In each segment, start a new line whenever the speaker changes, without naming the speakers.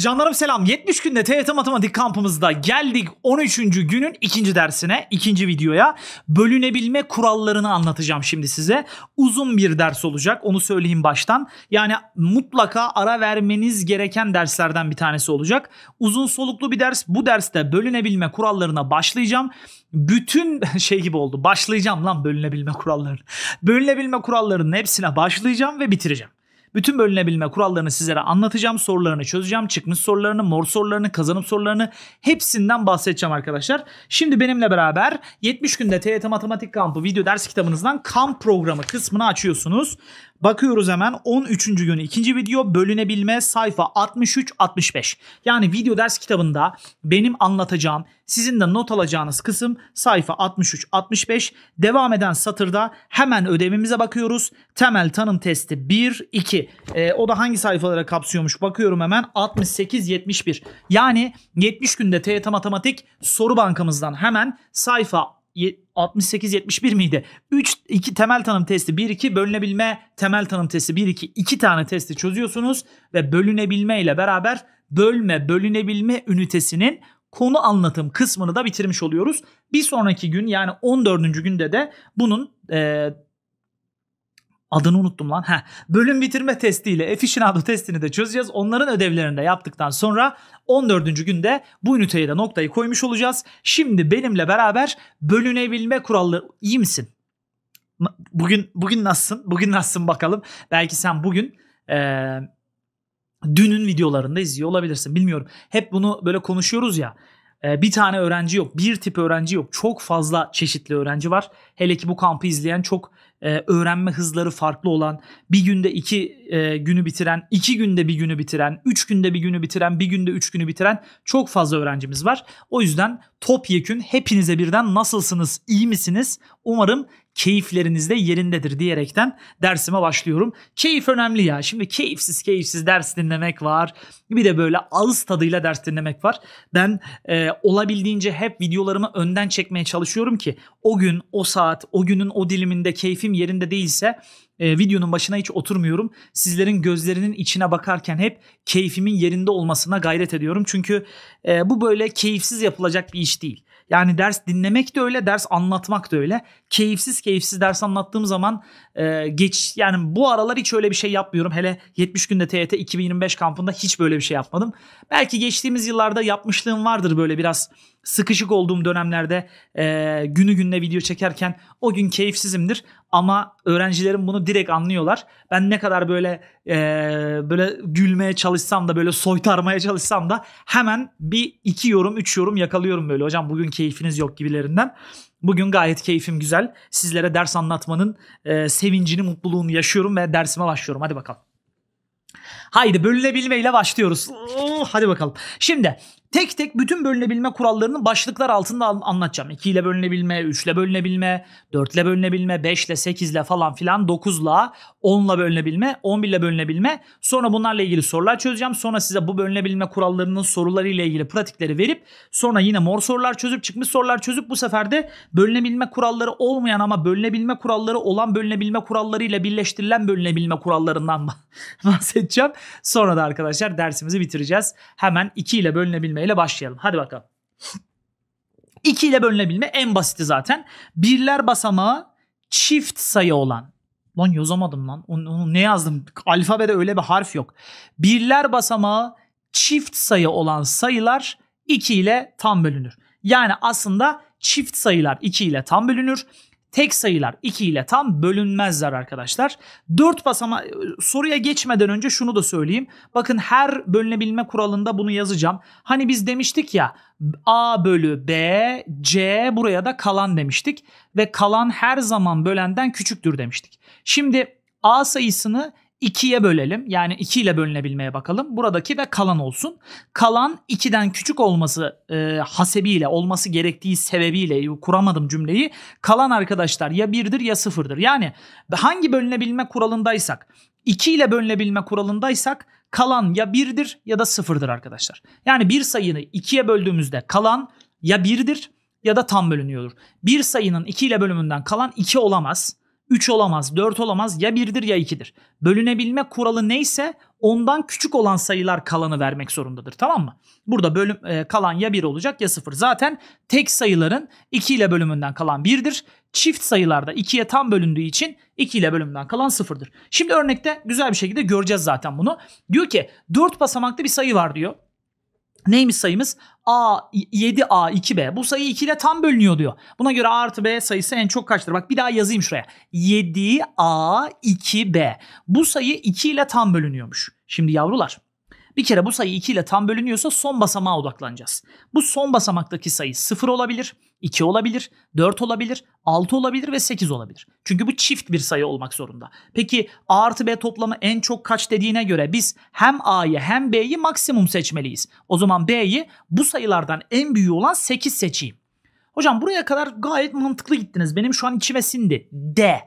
Canlarım selam. 70 günde TYT Matematik kampımızda geldik 13. günün ikinci dersine, ikinci videoya. Bölünebilme kurallarını anlatacağım şimdi size. Uzun bir ders olacak. Onu söyleyeyim baştan. Yani mutlaka ara vermeniz gereken derslerden bir tanesi olacak. Uzun soluklu bir ders. Bu derste bölünebilme kurallarına başlayacağım. Bütün şey gibi oldu. Başlayacağım lan bölünebilme kurallarını. Bölünebilme kurallarının hepsine başlayacağım ve bitireceğim. Bütün bölünebilme kurallarını sizlere anlatacağım. Sorularını çözeceğim. Çıkmış sorularını, mor sorularını, kazanım sorularını hepsinden bahsedeceğim arkadaşlar. Şimdi benimle beraber 70 günde TYT Matematik Kampı video ders kitabınızdan kamp programı kısmını açıyorsunuz. Bakıyoruz hemen 13. gün ikinci video bölünebilme sayfa 63-65. Yani video ders kitabında benim anlatacağım sizin de not alacağınız kısım sayfa 63-65. Devam eden satırda hemen ödevimize bakıyoruz. Temel tanım testi 1-2. E, ee, o da hangi sayfalara kapsıyormuş bakıyorum hemen 68-71. Yani 70 günde TYT e Matematik soru bankamızdan hemen sayfa 68-71 miydi? 3 2 temel tanım testi 1 2 bölünebilme temel tanım testi 1 2 2 tane testi çözüyorsunuz ve bölünebilme ile beraber bölme bölünebilme ünitesinin konu anlatım kısmını da bitirmiş oluyoruz. Bir sonraki gün yani 14. günde de bunun e, adını unuttum lan. Heh. Bölüm bitirme testiyle efficienado testini de çözeceğiz. Onların ödevlerini de yaptıktan sonra 14. günde bu üniteye de noktayı koymuş olacağız. Şimdi benimle beraber bölünebilme kuralları iyi misin? Bugün bugün nasılsın? Bugün nasılsın bakalım. Belki sen bugün ee, dünün videolarında izliyor olabilirsin. Bilmiyorum. Hep bunu böyle konuşuyoruz ya bir tane öğrenci yok, bir tip öğrenci yok. Çok fazla çeşitli öğrenci var. Hele ki bu kampı izleyen çok e, öğrenme hızları farklı olan, bir günde iki e, günü bitiren, iki günde bir günü bitiren, üç günde bir günü bitiren, bir günde üç günü bitiren çok fazla öğrencimiz var. O yüzden topyekün hepinize birden nasılsınız, iyi misiniz? Umarım keyifleriniz de yerindedir diyerekten dersime başlıyorum. Keyif önemli ya. Şimdi keyifsiz keyifsiz ders dinlemek var. Bir de böyle ağız tadıyla ders dinlemek var. Ben e, olabildiğince hep videolarımı önden çekmeye çalışıyorum ki o gün, o saat, o günün o diliminde keyfim yerinde değilse e, videonun başına hiç oturmuyorum. Sizlerin gözlerinin içine bakarken hep keyfimin yerinde olmasına gayret ediyorum. Çünkü e, bu böyle keyifsiz yapılacak bir iş değil. Yani ders dinlemek de öyle, ders anlatmak da öyle. Keyifsiz keyifsiz ders anlattığım zaman e, geç yani bu aralar hiç öyle bir şey yapmıyorum. Hele 70 günde TYT 2025 kampında hiç böyle bir şey yapmadım. Belki geçtiğimiz yıllarda yapmışlığım vardır böyle biraz sıkışık olduğum dönemlerde e, günü gününe video çekerken o gün keyifsizimdir ama öğrencilerim bunu direkt anlıyorlar. Ben ne kadar böyle e, böyle gülmeye çalışsam da böyle soytarmaya çalışsam da hemen bir iki yorum üç yorum yakalıyorum böyle hocam bugün keyfiniz yok gibilerinden. Bugün gayet keyfim güzel. Sizlere ders anlatmanın e, sevincini, mutluluğunu yaşıyorum ve dersime başlıyorum. Hadi bakalım. Haydi bölünebilmeyle başlıyoruz. hadi bakalım. Şimdi tek tek bütün bölünebilme kurallarını başlıklar altında anlatacağım. 2 ile bölünebilme, 3 ile bölünebilme, 4 ile bölünebilme, 5 ile 8 ile falan filan 9 ile 10 ile bölünebilme, 11 ile bölünebilme. Sonra bunlarla ilgili sorular çözeceğim. Sonra size bu bölünebilme kurallarının soruları ile ilgili pratikleri verip sonra yine mor sorular çözüp çıkmış sorular çözüp bu sefer de bölünebilme kuralları olmayan ama bölünebilme kuralları olan bölünebilme kurallarıyla birleştirilen bölünebilme kurallarından bahsedeceğim. Sonra da arkadaşlar dersimizi bitireceğiz. Hemen 2 ile bölünebilme bölmeyle başlayalım. Hadi bakalım. 2 ile bölünebilme en basiti zaten. Birler basamağı çift sayı olan. Lan yazamadım lan. Onu, onu ne yazdım? Alfabede öyle bir harf yok. Birler basamağı çift sayı olan sayılar 2 ile tam bölünür. Yani aslında çift sayılar 2 ile tam bölünür. Tek sayılar 2 ile tam bölünmezler arkadaşlar. 4 basama e, soruya geçmeden önce şunu da söyleyeyim. Bakın her bölünebilme kuralında bunu yazacağım. Hani biz demiştik ya A bölü B, C buraya da kalan demiştik. Ve kalan her zaman bölenden küçüktür demiştik. Şimdi A sayısını 2'ye bölelim. Yani 2 ile bölünebilmeye bakalım. Buradaki ve kalan olsun. Kalan 2'den küçük olması e, hasebiyle, olması gerektiği sebebiyle kuramadım cümleyi. Kalan arkadaşlar ya 1'dir ya 0'dır. Yani hangi bölünebilme kuralındaysak, 2 ile bölünebilme kuralındaysak kalan ya 1'dir ya da 0'dır arkadaşlar. Yani bir sayını 2'ye böldüğümüzde kalan ya 1'dir ya da tam bölünüyordur. Bir sayının 2 ile bölümünden kalan 2 olamaz. 3 olamaz, 4 olamaz ya 1'dir ya 2'dir. Bölünebilme kuralı neyse ondan küçük olan sayılar kalanı vermek zorundadır tamam mı? Burada bölüm e, kalan ya 1 olacak ya 0. Zaten tek sayıların 2 ile bölümünden kalan 1'dir. Çift sayılarda 2'ye tam bölündüğü için 2 ile bölümünden kalan 0'dır. Şimdi örnekte güzel bir şekilde göreceğiz zaten bunu. Diyor ki 4 basamaklı bir sayı var diyor. Neymiş sayımız? A 7A 2B. Bu sayı 2 ile tam bölünüyor diyor. Buna göre A artı B sayısı en çok kaçtır? Bak bir daha yazayım şuraya. 7A 2B. Bu sayı 2 ile tam bölünüyormuş. Şimdi yavrular bir kere bu sayı 2 ile tam bölünüyorsa son basamağa odaklanacağız. Bu son basamaktaki sayı 0 olabilir 2 olabilir, 4 olabilir, 6 olabilir ve 8 olabilir. Çünkü bu çift bir sayı olmak zorunda. Peki A artı B toplamı en çok kaç dediğine göre biz hem A'yı hem B'yi maksimum seçmeliyiz. O zaman B'yi bu sayılardan en büyüğü olan 8 seçeyim. Hocam buraya kadar gayet mantıklı gittiniz. Benim şu an içime sindi. D.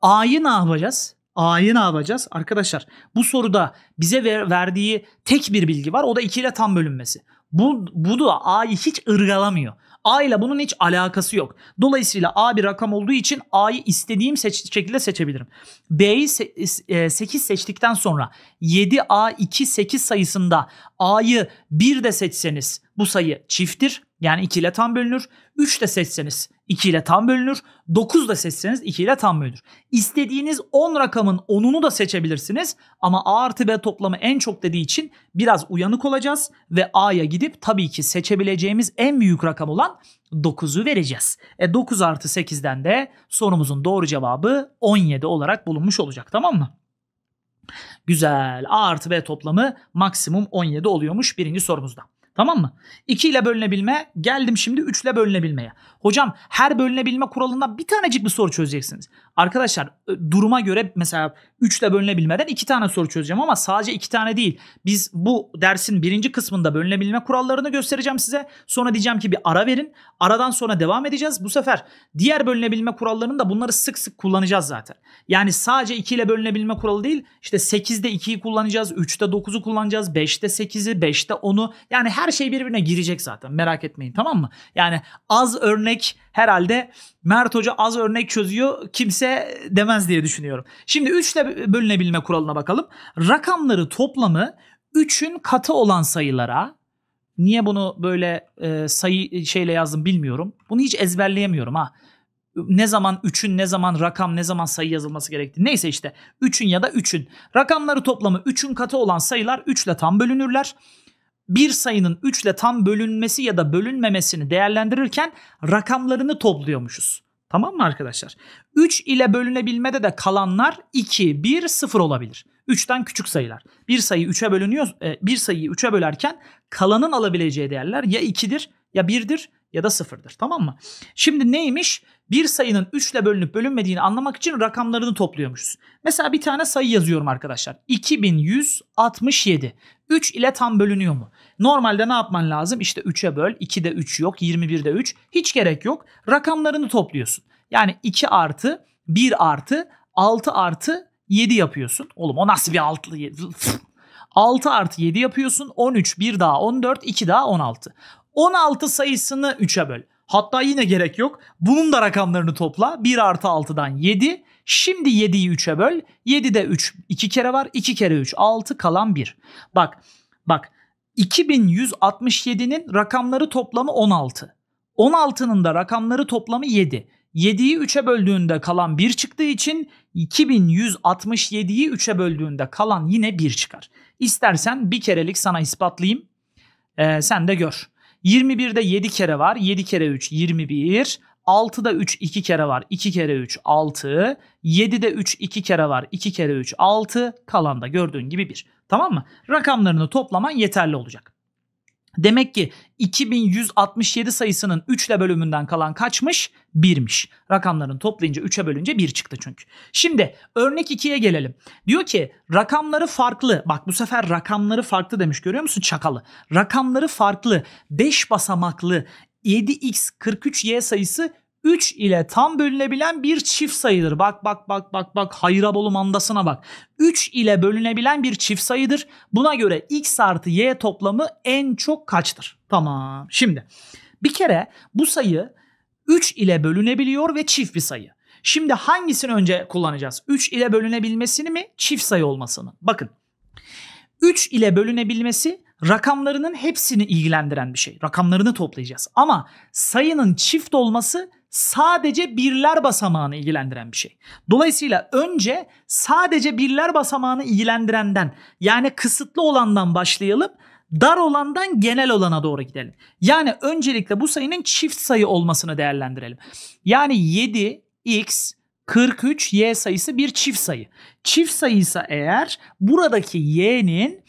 A'yı ne yapacağız? A'yı ne yapacağız? Arkadaşlar bu soruda bize ver, verdiği tek bir bilgi var. O da 2 ile tam bölünmesi. Bu, bu da A'yı hiç ırgalamıyor. A ile bunun hiç alakası yok. Dolayısıyla A bir rakam olduğu için A'yı istediğim seç şekilde seçebilirim. B'yi se 8 e, seçtikten sonra 7A2 8 sayısında A'yı 1 de seçseniz bu sayı çifttir. Yani 2 ile tam bölünür. 3 de seçseniz 2 ile tam bölünür. 9 da seçseniz 2 ile tam bölünür. İstediğiniz 10 rakamın 10'unu da seçebilirsiniz. Ama A artı B toplamı en çok dediği için biraz uyanık olacağız. Ve A'ya gidip tabii ki seçebileceğimiz en büyük rakam olan 9'u vereceğiz. E 9 artı 8'den de sorumuzun doğru cevabı 17 olarak bulunmuş olacak tamam mı? Güzel. A artı B toplamı maksimum 17 oluyormuş birinci sorumuzda. Tamam mı? 2 ile bölünebilme geldim şimdi 3 ile bölünebilmeye. Hocam her bölünebilme kuralından bir tanecik bir soru çözeceksiniz. Arkadaşlar e, duruma göre mesela 3 ile bölünebilmeden 2 tane soru çözeceğim ama sadece 2 tane değil. Biz bu dersin birinci kısmında bölünebilme kurallarını göstereceğim size. Sonra diyeceğim ki bir ara verin. Aradan sonra devam edeceğiz. Bu sefer diğer bölünebilme kurallarını da bunları sık sık kullanacağız zaten. Yani sadece 2 ile bölünebilme kuralı değil. İşte 8'de 2'yi kullanacağız. 3'te 9'u kullanacağız. 5'te 8'i, 5'te 10'u. Yani her her şey birbirine girecek zaten merak etmeyin tamam mı? Yani az örnek herhalde Mert Hoca az örnek çözüyor kimse demez diye düşünüyorum. Şimdi 3 ile bölünebilme kuralına bakalım. Rakamları toplamı 3'ün katı olan sayılara niye bunu böyle e, sayı şeyle yazdım bilmiyorum. Bunu hiç ezberleyemiyorum ha ne zaman 3'ün ne zaman rakam ne zaman sayı yazılması gerektiği. Neyse işte 3'ün ya da 3'ün. Rakamları toplamı 3'ün katı olan sayılar 3 ile tam bölünürler bir sayının 3 ile tam bölünmesi ya da bölünmemesini değerlendirirken rakamlarını topluyormuşuz. Tamam mı arkadaşlar? 3 ile bölünebilmede de kalanlar 2, 1, 0 olabilir. 3'ten küçük sayılar. Bir sayı 3'e bölünüyor, e, bir sayıyı 3'e bölerken kalanın alabileceği değerler ya 2'dir ya 1'dir ya da sıfırdır tamam mı? Şimdi neymiş? Bir sayının 3 ile bölünüp bölünmediğini anlamak için rakamlarını topluyormuşuz. Mesela bir tane sayı yazıyorum arkadaşlar. 2167. 3 ile tam bölünüyor mu? Normalde ne yapman lazım? İşte 3'e böl. 2'de 3 yok. 21'de 3. Hiç gerek yok. Rakamlarını topluyorsun. Yani 2 artı 1 artı 6 artı 7 yapıyorsun. Oğlum o nasıl bir 6 7? 6 artı 7 yapıyorsun. 13, 1 daha 14, 2 daha 16. 16 sayısını 3'e böl. Hatta yine gerek yok. Bunun da rakamlarını topla. 1 artı 6'dan 7. Şimdi 7'yi 3'e böl. 7'de 3 2 kere var. 2 kere 3 6 kalan 1. Bak bak 2167'nin rakamları toplamı 16. 16'nın da rakamları toplamı 7. 7'yi 3'e böldüğünde kalan 1 çıktığı için 2167'yi 3'e böldüğünde kalan yine 1 çıkar. İstersen bir kerelik sana ispatlayayım. Ee, sen de gör. 21'de 7 kere var. 7 kere 3 21. 6'da 3 2 kere var. 2 kere 3 6. 7'de 3 2 kere var. 2 kere 3 6. Kalan da gördüğün gibi 1. Tamam mı? Rakamlarını toplaman yeterli olacak. Demek ki 2167 sayısının 3 ile bölümünden kalan kaçmış? 1'miş. Rakamların toplayınca 3'e bölünce 1 çıktı çünkü. Şimdi örnek 2'ye gelelim. Diyor ki rakamları farklı. Bak bu sefer rakamları farklı demiş görüyor musun çakalı. Rakamları farklı 5 basamaklı 7x43y sayısı 3 ile tam bölünebilen bir çift sayıdır. Bak bak bak bak bak hayra bolu mandasına bak. 3 ile bölünebilen bir çift sayıdır. Buna göre x artı y toplamı en çok kaçtır? Tamam. Şimdi bir kere bu sayı 3 ile bölünebiliyor ve çift bir sayı. Şimdi hangisini önce kullanacağız? 3 ile bölünebilmesini mi? Çift sayı olmasını. Bakın 3 ile bölünebilmesi rakamlarının hepsini ilgilendiren bir şey. Rakamlarını toplayacağız. Ama sayının çift olması sadece birler basamağını ilgilendiren bir şey. Dolayısıyla önce sadece birler basamağını ilgilendirenden yani kısıtlı olandan başlayalım dar olandan genel olana doğru gidelim. Yani öncelikle bu sayının çift sayı olmasını değerlendirelim. Yani 7, x, 43, y sayısı bir çift sayı. Çift sayıysa eğer buradaki y'nin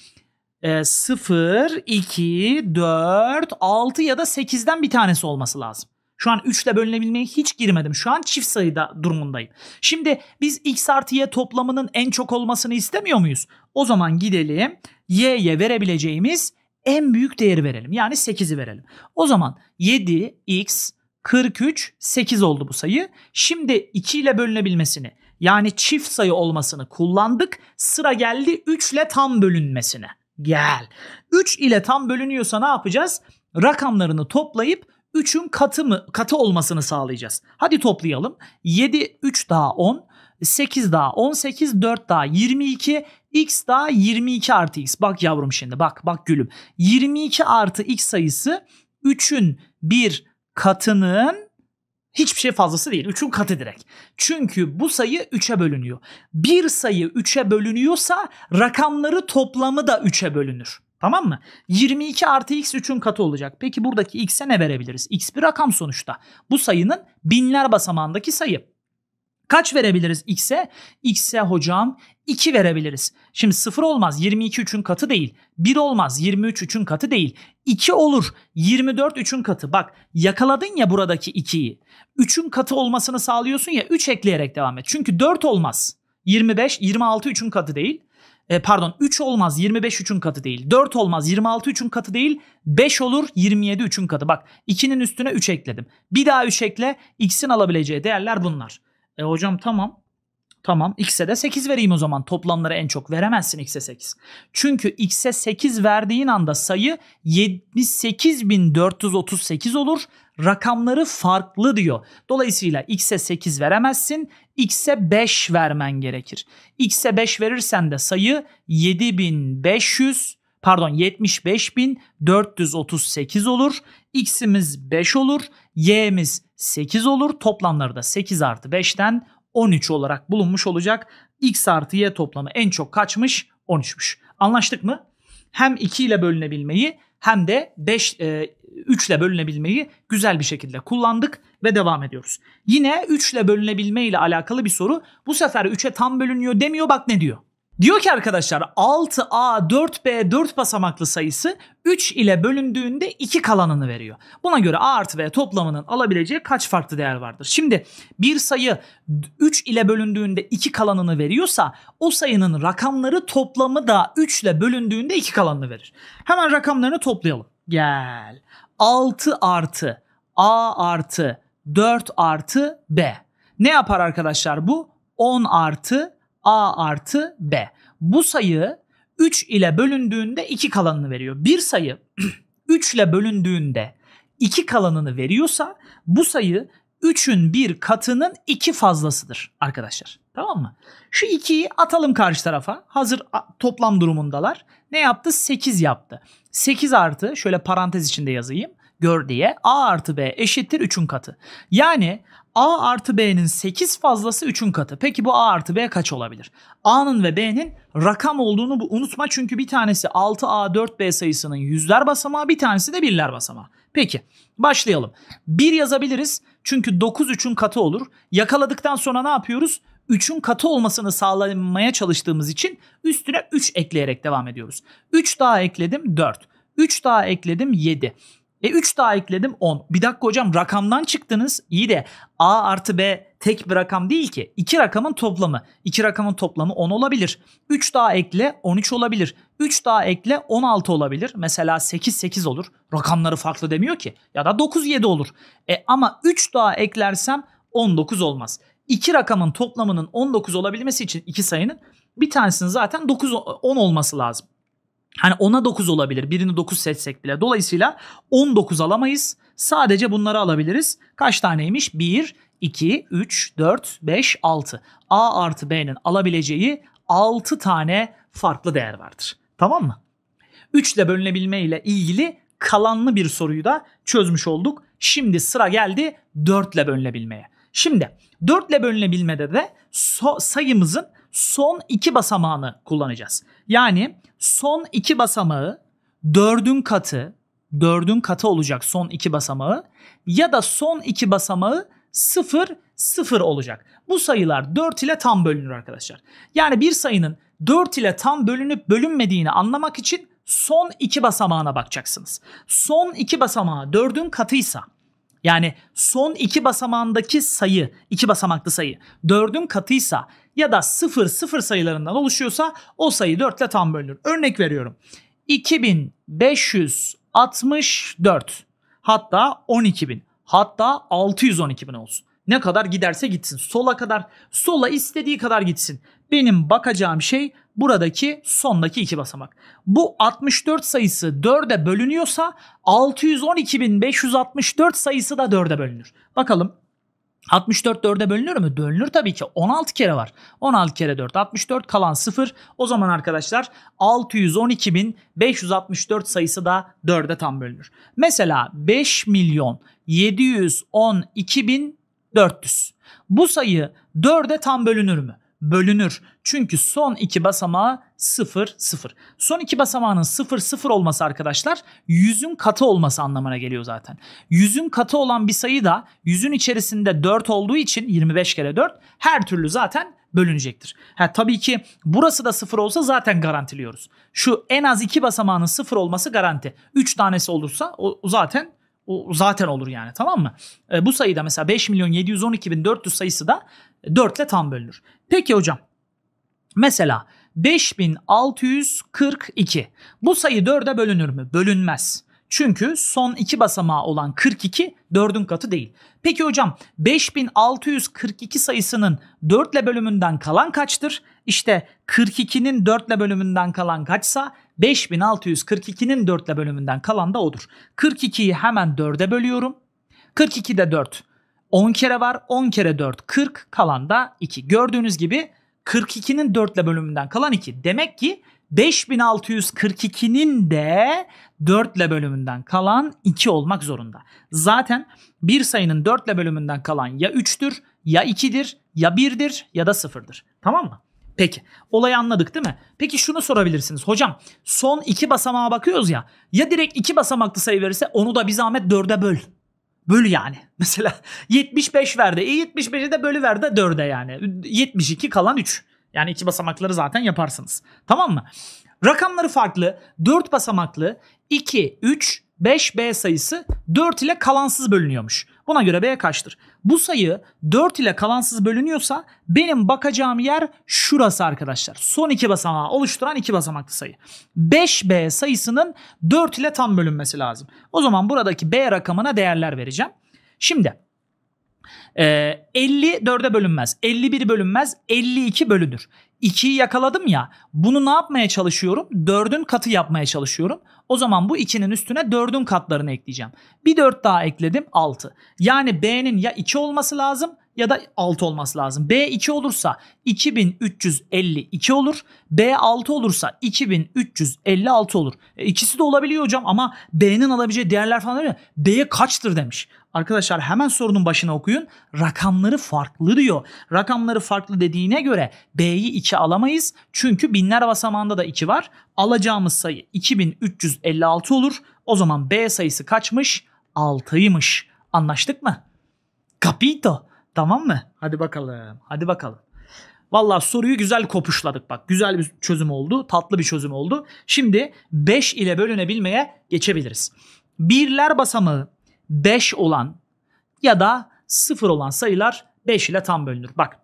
e, 0, 2, 4, 6 ya da 8'den bir tanesi olması lazım. Şu an 3 ile bölünebilmeye hiç girmedim. Şu an çift sayıda durumundayım. Şimdi biz x artı y toplamının en çok olmasını istemiyor muyuz? O zaman gidelim y'ye verebileceğimiz en büyük değeri verelim. Yani 8'i verelim. O zaman 7x 43 8 oldu bu sayı. Şimdi 2 ile bölünebilmesini yani çift sayı olmasını kullandık. Sıra geldi 3 ile tam bölünmesine. Gel. 3 ile tam bölünüyorsa ne yapacağız? Rakamlarını toplayıp 3'ün katı mı katı olmasını sağlayacağız. Hadi toplayalım. 7 3 daha 10 8 daha 18 4 daha 22 x daha 22 artı x. Bak yavrum şimdi bak bak gülüm. 22 artı x sayısı 3'ün bir katının hiçbir şey fazlası değil. 3'ün katı direkt. Çünkü bu sayı 3'e bölünüyor. Bir sayı 3'e bölünüyorsa rakamları toplamı da 3'e bölünür. Tamam mı? 22 artı x 3'ün katı olacak. Peki buradaki x'e ne verebiliriz? x bir rakam sonuçta. Bu sayının binler basamağındaki sayı. Kaç verebiliriz x'e? x'e hocam 2 verebiliriz. Şimdi 0 olmaz 22 3'ün katı değil. 1 olmaz 23 3'ün katı değil. 2 olur 24 3'ün katı. Bak yakaladın ya buradaki 2'yi. 3'ün katı olmasını sağlıyorsun ya 3 ekleyerek devam et. Çünkü 4 olmaz. 25 26 3'ün katı değil e, pardon 3 olmaz 25 3'ün katı değil. 4 olmaz 26 3'ün katı değil. 5 olur 27 3'ün katı. Bak 2'nin üstüne 3 ekledim. Bir daha 3 ekle. X'in alabileceği değerler bunlar. E hocam tamam. Tamam x'e de 8 vereyim o zaman toplamları en çok veremezsin x'e 8. Çünkü x'e 8 verdiğin anda sayı 78438 olur rakamları farklı diyor. Dolayısıyla x'e 8 veremezsin, x'e 5 vermen gerekir. x'e 5 verirsen de sayı 7500 pardon 75438 olur. x'imiz 5 olur, y'miz 8 olur. Toplamları da 8 artı 5'ten 13 olarak bulunmuş olacak. x artı y toplamı en çok kaçmış? 13'müş. Anlaştık mı? Hem 2 ile bölünebilmeyi hem de 5 e, 3'le bölünebilmeyi güzel bir şekilde kullandık ve devam ediyoruz. Yine 3'le bölünebilme ile alakalı bir soru. Bu sefer 3'e tam bölünüyor demiyor bak ne diyor. Diyor ki arkadaşlar 6A 4B 4 basamaklı sayısı 3 ile bölündüğünde 2 kalanını veriyor. Buna göre A artı B toplamının alabileceği kaç farklı değer vardır? Şimdi bir sayı 3 ile bölündüğünde 2 kalanını veriyorsa o sayının rakamları toplamı da 3 ile bölündüğünde 2 kalanını verir. Hemen rakamlarını toplayalım. Gel. 6 artı A artı 4 artı B. Ne yapar arkadaşlar bu? 10 artı A artı B. Bu sayı 3 ile bölündüğünde 2 kalanını veriyor. Bir sayı 3 ile bölündüğünde 2 kalanını veriyorsa bu sayı 3'ün bir katının 2 fazlasıdır arkadaşlar. Tamam mı? Şu 2'yi atalım karşı tarafa. Hazır toplam durumundalar. Ne yaptı? 8 yaptı. 8 artı şöyle parantez içinde yazayım. Gör diye a artı b eşittir 3'ün katı. Yani a artı b'nin 8 fazlası 3'ün katı. Peki bu a artı b kaç olabilir? a'nın ve b'nin rakam olduğunu unutma çünkü bir tanesi 6a 4b sayısının yüzler basamağı bir tanesi de birler basamağı. Peki başlayalım. 1 yazabiliriz. Çünkü 9 3'ün katı olur. Yakaladıktan sonra ne yapıyoruz? 3'ün katı olmasını sağlamaya çalıştığımız için üstüne 3 ekleyerek devam ediyoruz. 3 daha ekledim 4. 3 daha ekledim 7. E 3 daha ekledim 10. Bir dakika hocam rakamdan çıktınız. İyi de A artı B tek bir rakam değil ki. İki rakamın toplamı. İki rakamın toplamı 10 olabilir. 3 daha ekle 13 olabilir. 3 daha ekle 16 olabilir. Mesela 8 8 olur. Rakamları farklı demiyor ki. Ya da 9 7 olur. E ama 3 daha eklersem 19 olmaz. İki rakamın toplamının 19 olabilmesi için iki sayının bir tanesinin zaten 9 10 olması lazım. Hani 10'a 9 olabilir. Birini 9 seçsek bile. Dolayısıyla 19 alamayız. Sadece bunları alabiliriz. Kaç taneymiş? 1, 2, 3, 4, 5, 6. A artı B'nin alabileceği 6 tane farklı değer vardır. Tamam mı? 3 ile bölünebilme ile ilgili kalanlı bir soruyu da çözmüş olduk. Şimdi sıra geldi 4 ile bölünebilmeye. Şimdi 4 ile bölünebilmede de so sayımızın son iki basamağını kullanacağız. Yani son iki basamağı dördün katı, dördün katı olacak son iki basamağı ya da son iki basamağı sıfır, sıfır olacak. Bu sayılar 4 ile tam bölünür arkadaşlar. Yani bir sayının 4 ile tam bölünüp bölünmediğini anlamak için son iki basamağına bakacaksınız. Son iki basamağı dördün katıysa yani son iki basamağındaki sayı, iki basamaklı sayı dördün katıysa ya da 0 0 sayılarından oluşuyorsa o sayı 4 ile tam bölünür. Örnek veriyorum. 2564 hatta 12000 hatta 612.000 olsun. Ne kadar giderse gitsin. Sola kadar, sola istediği kadar gitsin. Benim bakacağım şey buradaki sondaki iki basamak. Bu 64 sayısı 4'e bölünüyorsa 612.564 sayısı da 4'e bölünür. Bakalım 64 4'e bölünür mü? Bölünür tabii ki. 16 kere var. 16 kere 4 64 kalan 0. O zaman arkadaşlar 612.564 sayısı da 4'e tam bölünür. Mesela 5 milyon 712.400. Bu sayı 4'e tam bölünür mü? bölünür. Çünkü son iki basamağı 0 0. Son iki basamağının 0 0 olması arkadaşlar yüzün katı olması anlamına geliyor zaten. Yüzün katı olan bir sayı da yüzün içerisinde 4 olduğu için 25 kere 4 her türlü zaten bölünecektir. Ha, tabii ki burası da 0 olsa zaten garantiliyoruz. Şu en az iki basamağının 0 olması garanti. 3 tanesi olursa o zaten o zaten olur yani tamam mı? E, bu sayıda mesela 5 milyon 712 bin 400 sayısı da 4 ile tam bölünür. Peki hocam mesela 5642 bu sayı 4'e bölünür mü? Bölünmez. Çünkü son iki basamağı olan 42 4'ün katı değil. Peki hocam 5642 sayısının 4 ile bölümünden kalan kaçtır? İşte 42'nin 4 ile bölümünden kalan kaçsa 5642'nin 4 ile bölümünden kalan da odur. 42'yi hemen 4'e bölüyorum. 42 de 4 10 kere var. 10 kere 4 40 kalan da 2. Gördüğünüz gibi 42'nin 4 ile bölümünden kalan 2. Demek ki 5642'nin de 4 ile bölümünden kalan 2 olmak zorunda. Zaten bir sayının 4 ile bölümünden kalan ya 3'tür ya 2'dir ya 1'dir ya da 0'dır. Tamam mı? Peki olayı anladık değil mi? Peki şunu sorabilirsiniz. Hocam son iki basamağa bakıyoruz ya. Ya direkt iki basamaklı sayı verirse onu da bir zahmet dörde böl. Böl yani. Mesela 75 verdi. E 75'i de bölü verdi dörde yani. 72 kalan 3. Yani iki basamakları zaten yaparsınız. Tamam mı? Rakamları farklı. 4 basamaklı 2, 3, 5 B sayısı 4 ile kalansız bölünüyormuş. Buna göre B kaçtır? Bu sayı 4 ile kalansız bölünüyorsa benim bakacağım yer şurası arkadaşlar. Son iki basamağı oluşturan iki basamaklı sayı. 5B sayısının 4 ile tam bölünmesi lazım. O zaman buradaki B rakamına değerler vereceğim. Şimdi e, 50 4'e bölünmez. 51 bölünmez. 52 bölünür. 2'yi yakaladım ya. Bunu ne yapmaya çalışıyorum? 4'ün katı yapmaya çalışıyorum. O zaman bu 2'nin üstüne 4'ün katlarını ekleyeceğim. Bir 4 daha ekledim 6. Yani B'nin ya 2 olması lazım ya da 6 olması lazım. B 2 olursa 2352 olur. B 6 olursa 2356 olur. E, ikisi de olabiliyor hocam ama B'nin alabileceği değerler falan öyle. B'ye kaçtır demiş. Arkadaşlar hemen sorunun başına okuyun. Rakamları farklı diyor. Rakamları farklı dediğine göre B'yi 2 alamayız. Çünkü binler basamağında da 2 var. Alacağımız sayı 2356 olur. O zaman B sayısı kaçmış? 6'ymış. Anlaştık mı? Capito. Tamam mı? Hadi bakalım. Hadi bakalım. Valla soruyu güzel kopuşladık bak. Güzel bir çözüm oldu. Tatlı bir çözüm oldu. Şimdi 5 ile bölünebilmeye geçebiliriz. Birler basamağı 5 olan ya da 0 olan sayılar 5 ile tam bölünür. Bak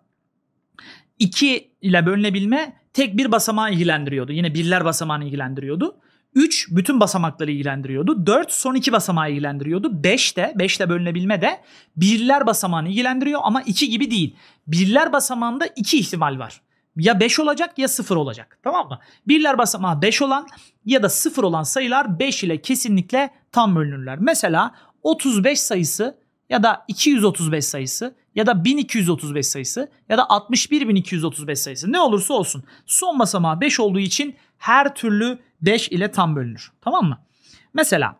2 ile bölünebilme tek bir basamağı ilgilendiriyordu. Yine birler basamağını ilgilendiriyordu. 3 bütün basamakları ilgilendiriyordu. 4 son iki basamağı ilgilendiriyordu. 5 de 5 ile bölünebilme de birler basamağını ilgilendiriyor ama 2 gibi değil. Birler basamağında 2 ihtimal var. Ya 5 olacak ya 0 olacak. Tamam mı? Birler basamağı 5 olan ya da 0 olan sayılar 5 ile kesinlikle tam bölünürler. Mesela 35 sayısı ya da 235 sayısı ya da 1235 sayısı ya da 61235 sayısı ne olursa olsun son basamağı 5 olduğu için her türlü 5 ile tam bölünür. Tamam mı? Mesela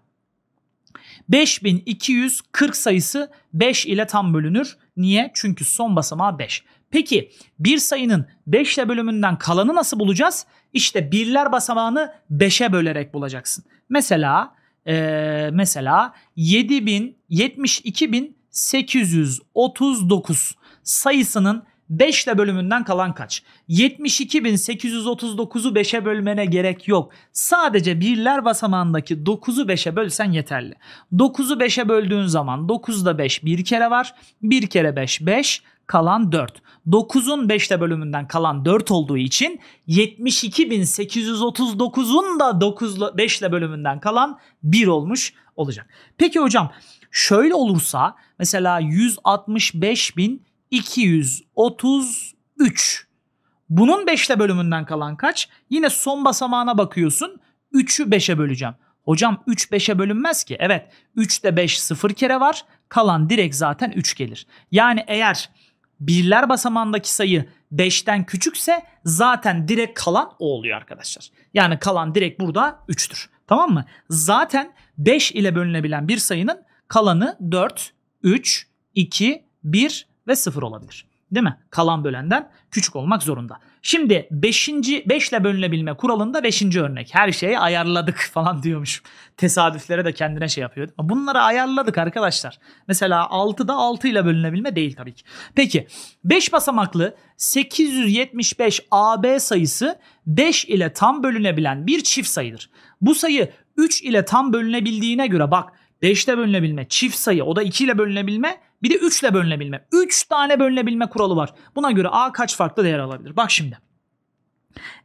5240 sayısı 5 ile tam bölünür. Niye? Çünkü son basamağı 5. Peki bir sayının 5 ile bölümünden kalanı nasıl bulacağız? İşte birler basamağını 5'e bölerek bulacaksın. Mesela ee, mesela 7072.839 sayısının 5 ile bölümünden kalan kaç? 72.839'u 5'e bölmene gerek yok. Sadece birler basamağındaki 9'u 5'e bölsen yeterli. 9'u 5'e böldüğün zaman 9'da 5 bir kere var. 1 kere 5 5 kalan 4. 9'un 5'te bölümünden kalan 4 olduğu için 72.839'un da 9 5'le bölümünden kalan 1 olmuş olacak. Peki hocam şöyle olursa mesela 165.233 bunun 5'le bölümünden kalan kaç? Yine son basamağına bakıyorsun 3'ü 5'e böleceğim. Hocam 3 5'e bölünmez ki. Evet 3'te 5 0 kere var kalan direkt zaten 3 gelir. Yani eğer birler basamandaki sayı 5'ten küçükse zaten direkt kalan o oluyor arkadaşlar. Yani kalan direkt burada 3'tür. Tamam mı? Zaten 5 ile bölünebilen bir sayının kalanı 4, 3, 2, 1 ve 0 olabilir. Değil mi? Kalan bölenden küçük olmak zorunda. Şimdi 5. 5 ile bölünebilme kuralında 5. örnek. Her şeyi ayarladık falan diyormuş. Tesadüflere de kendine şey yapıyor. Bunları ayarladık arkadaşlar. Mesela 6 da 6 ile bölünebilme değil tabii ki. Peki 5 basamaklı 875 AB sayısı 5 ile tam bölünebilen bir çift sayıdır. Bu sayı 3 ile tam bölünebildiğine göre bak 5 ile bölünebilme çift sayı o da 2 ile bölünebilme bir de 3 ile bölünebilme. 3 tane bölünebilme kuralı var. Buna göre A kaç farklı değer alabilir? Bak şimdi.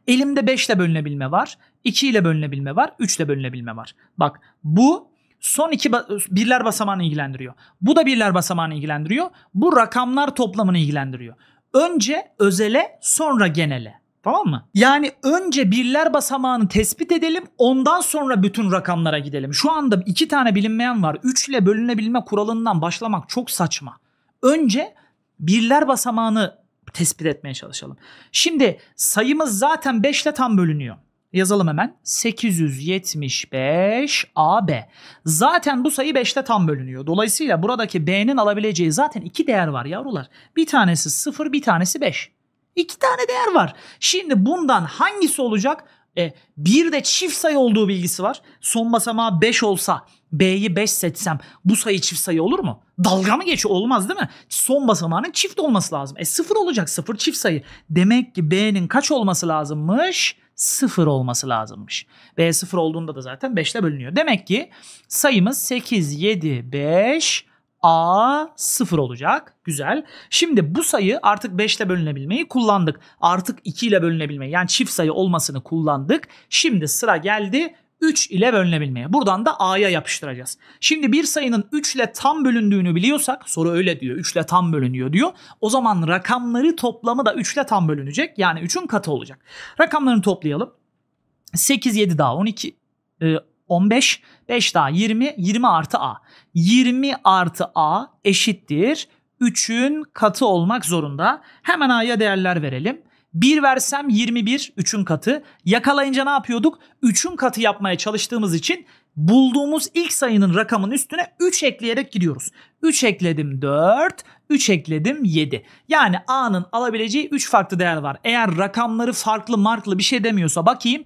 Elimde 5 ile bölünebilme var. 2 ile bölünebilme var. 3 ile bölünebilme var. Bak bu son iki ba birler basamağını ilgilendiriyor. Bu da birler basamağını ilgilendiriyor. Bu rakamlar toplamını ilgilendiriyor. Önce özele sonra genele. Tamam mı? Yani önce birler basamağını tespit edelim ondan sonra bütün rakamlara gidelim. Şu anda iki tane bilinmeyen var. Üçle bölünebilme kuralından başlamak çok saçma. Önce birler basamağını tespit etmeye çalışalım. Şimdi sayımız zaten 5 ile tam bölünüyor. Yazalım hemen. 875 AB. Zaten bu sayı 5'te tam bölünüyor. Dolayısıyla buradaki B'nin alabileceği zaten iki değer var yavrular. Bir tanesi 0, bir tanesi 5. İki tane değer var. Şimdi bundan hangisi olacak? E, bir de çift sayı olduğu bilgisi var. Son basamağı 5 olsa B'yi 5 seçsem bu sayı çift sayı olur mu? Dalga mı geçiyor? Olmaz değil mi? Son basamağının çift olması lazım. E sıfır olacak. sıfır çift sayı. Demek ki B'nin kaç olması lazımmış? Sıfır olması lazımmış. B sıfır olduğunda da zaten 5 ile bölünüyor. Demek ki sayımız 8, 7, 5, A 0 olacak. Güzel. Şimdi bu sayı artık 5 ile bölünebilmeyi kullandık. Artık 2 ile bölünebilmeyi yani çift sayı olmasını kullandık. Şimdi sıra geldi 3 ile bölünebilmeye. Buradan da A'ya yapıştıracağız. Şimdi bir sayının 3 ile tam bölündüğünü biliyorsak soru öyle diyor. 3 ile tam bölünüyor diyor. O zaman rakamları toplamı da 3 ile tam bölünecek. Yani 3'ün katı olacak. Rakamlarını toplayalım. 8, 7 daha 12, 15, 5 daha 20, 20 artı A. 20 artı a eşittir 3'ün katı olmak zorunda. Hemen a'ya değerler verelim. 1 versem 21 3'ün katı. Yakalayınca ne yapıyorduk? 3'ün katı yapmaya çalıştığımız için bulduğumuz ilk sayının rakamın üstüne 3 ekleyerek gidiyoruz. 3 ekledim 4, 3 ekledim 7. Yani A'nın alabileceği 3 farklı değer var. Eğer rakamları farklı marklı bir şey demiyorsa bakayım.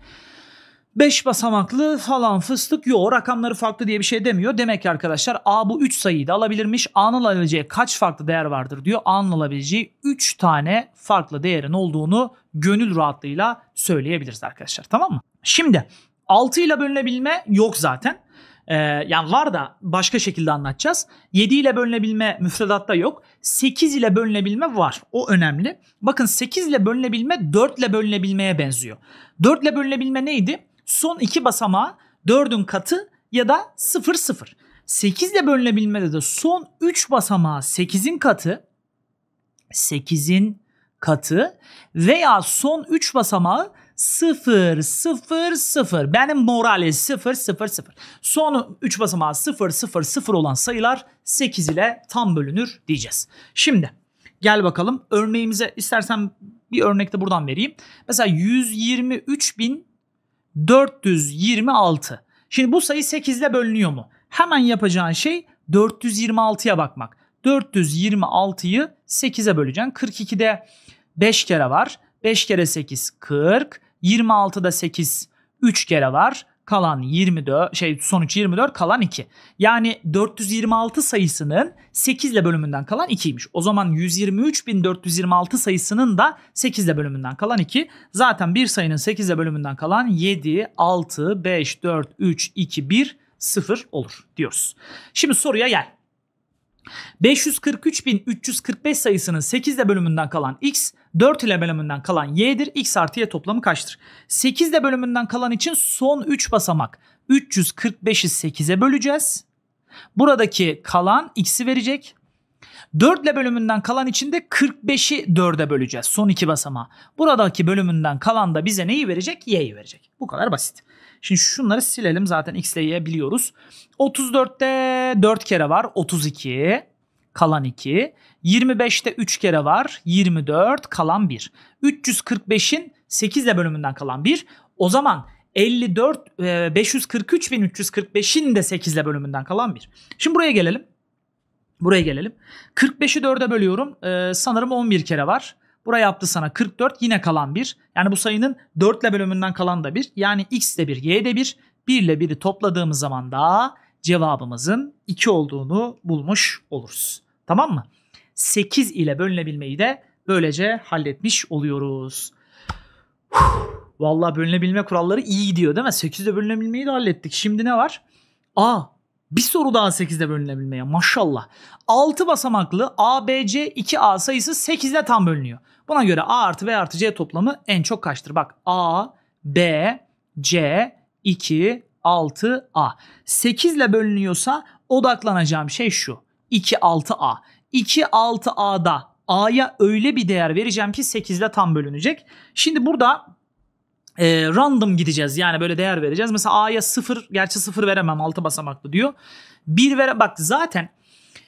5 basamaklı falan fıstık yok rakamları farklı diye bir şey demiyor. Demek ki arkadaşlar A bu 3 sayıyı da alabilirmiş. A'nın alabileceği kaç farklı değer vardır diyor. A'nın alabileceği 3 tane farklı değerin olduğunu gönül rahatlığıyla söyleyebiliriz arkadaşlar tamam mı? Şimdi 6 ile bölünebilme yok zaten. Ee, yani var da başka şekilde anlatacağız. 7 ile bölünebilme müfredatta yok. 8 ile bölünebilme var. O önemli. Bakın 8 ile bölünebilme 4 ile bölünebilmeye benziyor. 4 ile bölünebilme neydi? son iki basamağı dördün katı ya da 0 0. 8 ile bölünebilmede de son 3 basamağı 8'in katı 8'in katı veya son 3 basamağı 0 0 0. Benim morali 0 0 0. Son 3 basamağı 0 0 0 olan sayılar 8 ile tam bölünür diyeceğiz. Şimdi gel bakalım örneğimize istersen bir örnek de buradan vereyim. Mesela 123 bin 426. Şimdi bu sayı 8 ile bölünüyor mu? Hemen yapacağın şey 426'ya bakmak. 426'yı 8'e böleceksin. 42'de 5 kere var. 5 kere 8 40. 26'da 8 3 kere var kalan 24 şey sonuç 24 kalan 2. Yani 426 sayısının 8 ile bölümünden kalan 2'ymiş. O zaman 123.426 sayısının da 8 ile bölümünden kalan 2. Zaten bir sayının 8 ile bölümünden kalan 7, 6, 5, 4, 3, 2, 1, 0 olur diyoruz. Şimdi soruya gel. 543.345 sayısının 8 ile bölümünden kalan x, 4 ile bölümünden kalan y'dir. x artı y toplamı kaçtır? 8 ile bölümünden kalan için son 3 basamak 345'i 8'e böleceğiz. Buradaki kalan x'i verecek. 4 ile bölümünden kalan için de 45'i 4'e böleceğiz son iki basamağı. Buradaki bölümünden kalan da bize neyi verecek? Y'yi verecek. Bu kadar basit. Şimdi şunları silelim zaten x ile y biliyoruz. 34'te 4 kere var 32 kalan 2. 25'te 3 kere var 24 kalan 1. 345'in 8 ile bölümünden kalan 1. O zaman 54 543.345'in e, de 8 ile bölümünden kalan 1. Şimdi buraya gelelim. Buraya gelelim. 45'i 4'e bölüyorum. Ee, sanırım 11 kere var. Buraya yaptı sana 44 yine kalan 1. Yani bu sayının 4 ile bölümünden kalan da 1. Yani x de 1 y de 1. 1 ile 1'i topladığımız zaman da cevabımızın 2 olduğunu bulmuş oluruz. Tamam mı? 8 ile bölünebilmeyi de böylece halletmiş oluyoruz. Huh. Vallahi bölünebilme kuralları iyi gidiyor değil mi? 8'de bölünebilmeyi de hallettik. Şimdi ne var? A. Bir soru daha 8'de bölünebilmeye maşallah. 6 basamaklı a b c 2A sayısı 8'de tam bölünüyor. Buna göre A artı B artı C toplamı en çok kaçtır? Bak A, B, C, 2, 6, A. 8 ile bölünüyorsa odaklanacağım şey şu. 2, 6, A. 2, 6, A'da A'ya öyle bir değer vereceğim ki 8 ile tam bölünecek. Şimdi burada e, random gideceğiz. Yani böyle değer vereceğiz. Mesela A'ya 0, gerçi 0 veremem 6 basamaklı diyor. 1 vere bak zaten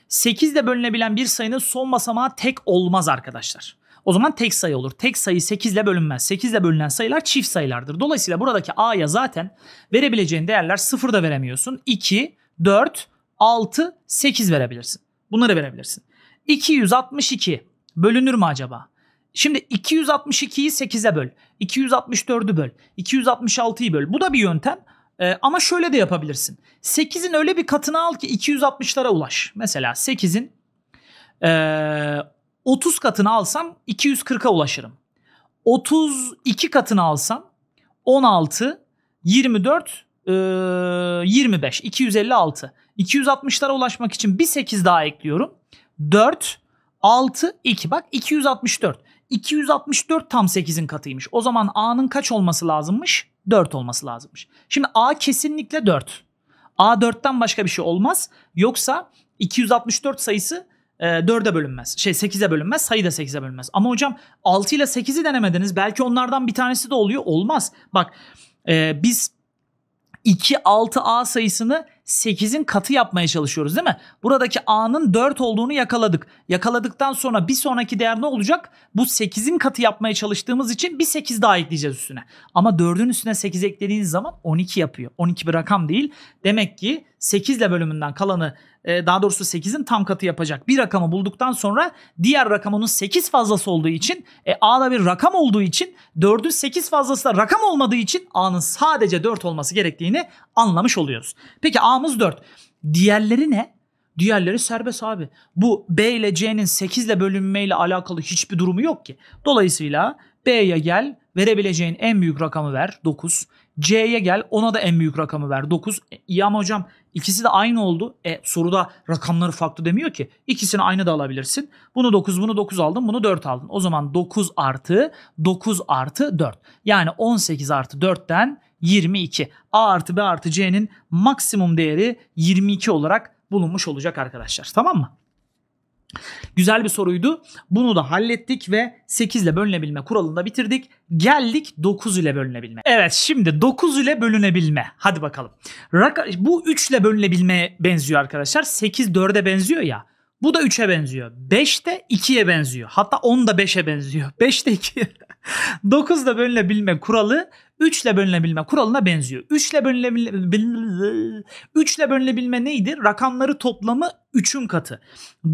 8 ile bölünebilen bir sayının son basamağı tek olmaz arkadaşlar. O zaman tek sayı olur. Tek sayı 8 ile bölünmez. 8 ile bölünen sayılar çift sayılardır. Dolayısıyla buradaki a'ya zaten verebileceğin değerler 0 da veremiyorsun. 2, 4, 6, 8 verebilirsin. Bunları verebilirsin. 262 bölünür mü acaba? Şimdi 262'yi 8'e böl. 264'ü böl. 266'yı böl. Bu da bir yöntem. Ee, ama şöyle de yapabilirsin. 8'in öyle bir katını al ki 260'lara ulaş. Mesela 8'in ee, 30 katını alsam 240'a ulaşırım. 32 katını alsam 16, 24, 25, 256. 260'lara ulaşmak için bir 8 daha ekliyorum. 4, 6, 2. Bak 264. 264 tam 8'in katıymış. O zaman A'nın kaç olması lazımmış? 4 olması lazımmış. Şimdi A kesinlikle 4. A 4'ten başka bir şey olmaz. Yoksa 264 sayısı e, ee, 4'e bölünmez. Şey 8'e bölünmez. Sayı da 8'e bölünmez. Ama hocam 6 ile 8'i denemediniz. Belki onlardan bir tanesi de oluyor. Olmaz. Bak e, biz 2, 6A sayısını 8'in katı yapmaya çalışıyoruz değil mi? Buradaki A'nın 4 olduğunu yakaladık. Yakaladıktan sonra bir sonraki değer ne olacak? Bu 8'in katı yapmaya çalıştığımız için bir 8 daha ekleyeceğiz üstüne. Ama 4'ün üstüne 8 eklediğiniz zaman 12 yapıyor. 12 bir rakam değil. Demek ki 8 ile bölümünden kalanı ee, daha doğrusu 8'in tam katı yapacak bir rakamı bulduktan sonra diğer rakamının onun 8 fazlası olduğu için e, A bir rakam olduğu için 4'ün 8 fazlası da rakam olmadığı için A'nın sadece 4 olması gerektiğini anlamış oluyoruz. Peki A'mız 4. Diğerleri ne? Diğerleri serbest abi. Bu B ile C'nin 8 ile bölünmeyle alakalı hiçbir durumu yok ki. Dolayısıyla B'ye gel verebileceğin en büyük rakamı ver 9. C'ye gel ona da en büyük rakamı ver 9. E, iyi ama hocam İkisi de aynı oldu. E soruda rakamları farklı demiyor ki. İkisini aynı da alabilirsin. Bunu 9, bunu 9 aldın, bunu 4 aldın. O zaman 9 artı 9 artı 4. Yani 18 artı 4'ten 22. A artı B artı C'nin maksimum değeri 22 olarak bulunmuş olacak arkadaşlar. Tamam mı? Güzel bir soruydu. Bunu da hallettik ve 8 ile bölünebilme kuralını da bitirdik. Geldik 9 ile bölünebilme. Evet şimdi 9 ile bölünebilme. Hadi bakalım. bu 3 ile bölünebilmeye benziyor arkadaşlar. 8 4'e benziyor ya. Bu da 3'e benziyor. 5 de 2'ye benziyor. Hatta 10 da 5'e benziyor. 5 de 2'ye. 9 da bölünebilme kuralı 3 ile bölünebilme kuralına benziyor. 3 ile bölünebilme 3 ile bölünebilme neydi? Rakamları toplamı 3'ün katı.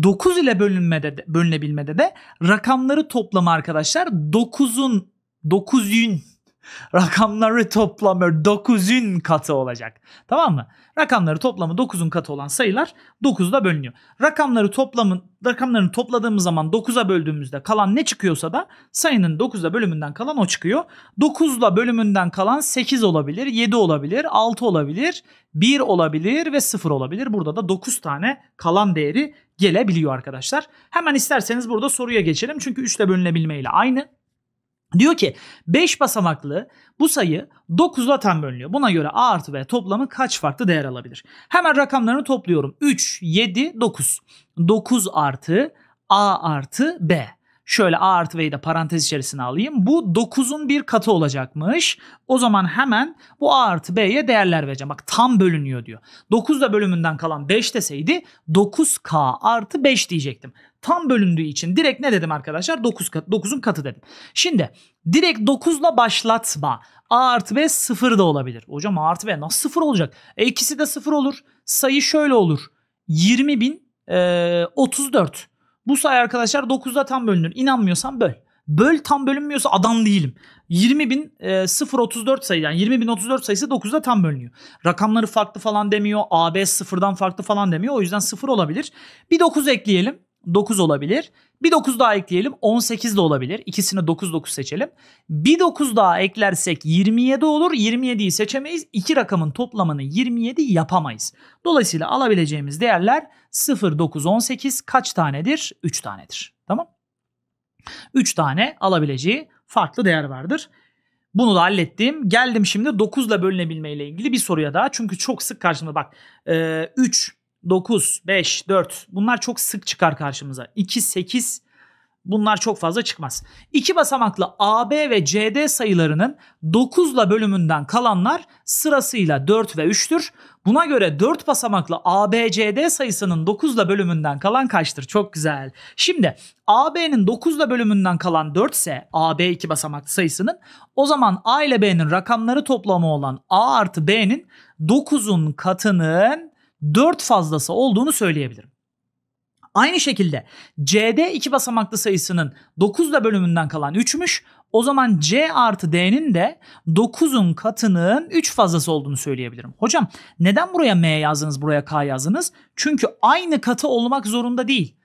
9 ile bölünmede de, bölünebilmede de rakamları toplamı arkadaşlar 9'un 9'un Rakamları toplamı 9'un katı olacak. Tamam mı? Rakamları toplamı 9'un katı olan sayılar 9'da bölünüyor. Rakamları toplamın rakamlarını topladığımız zaman 9'a böldüğümüzde kalan ne çıkıyorsa da sayının 9'da bölümünden kalan o çıkıyor. 9'la bölümünden kalan 8 olabilir, 7 olabilir, 6 olabilir, 1 olabilir ve 0 olabilir. Burada da 9 tane kalan değeri gelebiliyor arkadaşlar. Hemen isterseniz burada soruya geçelim. Çünkü 3 ile bölünebilme ile aynı. Diyor ki 5 basamaklı bu sayı 9'la tam bölünüyor. Buna göre a artı b toplamı kaç farklı değer alabilir? Hemen rakamlarını topluyorum. 3, 7, 9. 9 artı a artı b şöyle A artı B'yi de parantez içerisine alayım. Bu 9'un bir katı olacakmış. O zaman hemen bu A artı B'ye değerler vereceğim. Bak tam bölünüyor diyor. 9 da bölümünden kalan 5 deseydi 9K artı 5 diyecektim. Tam bölündüğü için direkt ne dedim arkadaşlar? 9 kat, 9'un katı dedim. Şimdi direkt 9'la başlatma. A artı B 0 da olabilir. Hocam A artı B nasıl 0 olacak? E ikisi de 0 olur. Sayı şöyle olur. 20.034. Bu sayı arkadaşlar 9'da tam bölünür. İnanmıyorsan böl. Böl tam bölünmüyorsa adam değilim. 20.034 e, sayı yani 20.034 sayısı 9'da tam bölünüyor. Rakamları farklı falan demiyor. AB sıfırdan farklı falan demiyor. O yüzden sıfır olabilir. Bir 9 ekleyelim. 9 olabilir. Bir 9 daha ekleyelim 18 de olabilir. İkisini 9 9 seçelim. Bir 9 daha eklersek 27 olur. 27'yi seçemeyiz. İki rakamın toplamını 27 yapamayız. Dolayısıyla alabileceğimiz değerler 0 9 18 kaç tanedir? 3 tanedir. Tamam? 3 tane alabileceği farklı değer vardır. Bunu da hallettim. Geldim şimdi 9 ile bölünebilme ile ilgili bir soruya daha. Çünkü çok sık karşımda bak 3 9, 5, 4 bunlar çok sık çıkar karşımıza. 2, 8 bunlar çok fazla çıkmaz. İki basamaklı AB ve CD sayılarının 9 bölümünden kalanlar sırasıyla 4 ve 3'tür. Buna göre 4 basamaklı ABCD sayısının 9 bölümünden kalan kaçtır? Çok güzel. Şimdi AB'nin 9 bölümünden kalan 4 ise AB 2 basamaklı sayısının o zaman A ile B'nin rakamları toplamı olan A artı B'nin 9'un katının 4 fazlası olduğunu söyleyebilirim. Aynı şekilde C'de 2 basamaklı sayısının 9 ile bölümünden kalan 3'müş. O zaman C artı D'nin de 9'un katının 3 fazlası olduğunu söyleyebilirim. Hocam neden buraya M yazdınız buraya K yazdınız? Çünkü aynı katı olmak zorunda değil.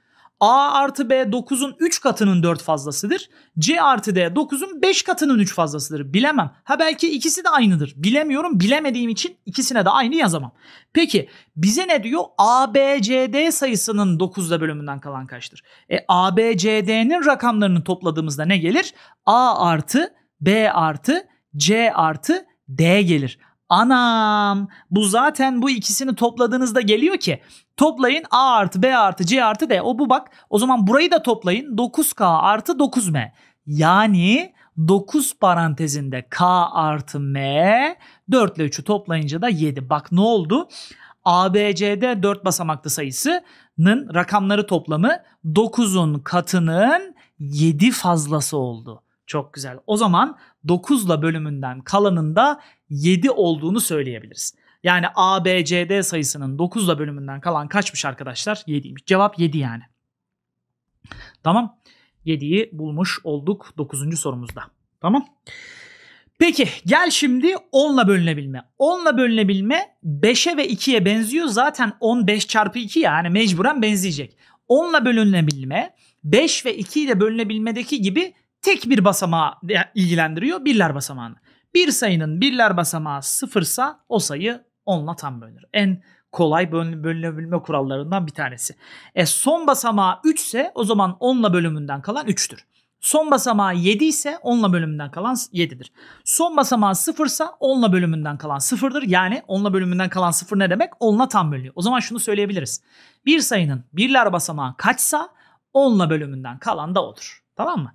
A artı B 9'un 3 katının 4 fazlasıdır. C artı D 9'un 5 katının 3 fazlasıdır. Bilemem. Ha belki ikisi de aynıdır. Bilemiyorum. Bilemediğim için ikisine de aynı yazamam. Peki bize ne diyor? ABCD sayısının 9'da bölümünden kalan kaçtır? E ABCD'nin rakamlarını topladığımızda ne gelir? A artı B artı C artı D gelir. Anam bu zaten bu ikisini topladığınızda geliyor ki toplayın A artı B artı C artı D. O bu bak o zaman burayı da toplayın 9K artı 9M. Yani 9 parantezinde K artı M 4 ile 3'ü toplayınca da 7. Bak ne oldu? ABCD 4 basamaklı sayısının rakamları toplamı 9'un katının 7 fazlası oldu. Çok güzel. O zaman 9'la bölümünden kalanında 7 olduğunu söyleyebiliriz. Yani ABCD sayısının 9'la bölümünden kalan kaçmış arkadaşlar? 7'ymiş. Cevap 7 yani. Tamam. 7'yi bulmuş olduk 9. sorumuzda. Tamam. Peki gel şimdi 10'la bölünebilme. 10'la bölünebilme 5'e ve 2'ye benziyor. Zaten 10 5 çarpı 2 yani mecburen benzeyecek. 10'la bölünebilme 5 ve 2 ile bölünebilmedeki gibi tek bir basamağı ilgilendiriyor birler basamağını. Bir sayının birler basamağı sıfırsa o sayı onla tam bölünür. En kolay bölünebilme kurallarından bir tanesi. E, son basamağı 3 ise o zaman onla bölümünden kalan 3'tür. Son basamağı 7 ise onla bölümünden kalan 7'dir. Son basamağı 0 ise 10'la bölümünden kalan 0'dır. Yani onla bölümünden kalan 0 ne demek? Onla tam bölünüyor. O zaman şunu söyleyebiliriz. Bir sayının birler basamağı kaçsa onla bölümünden kalan da odur. Tamam mı?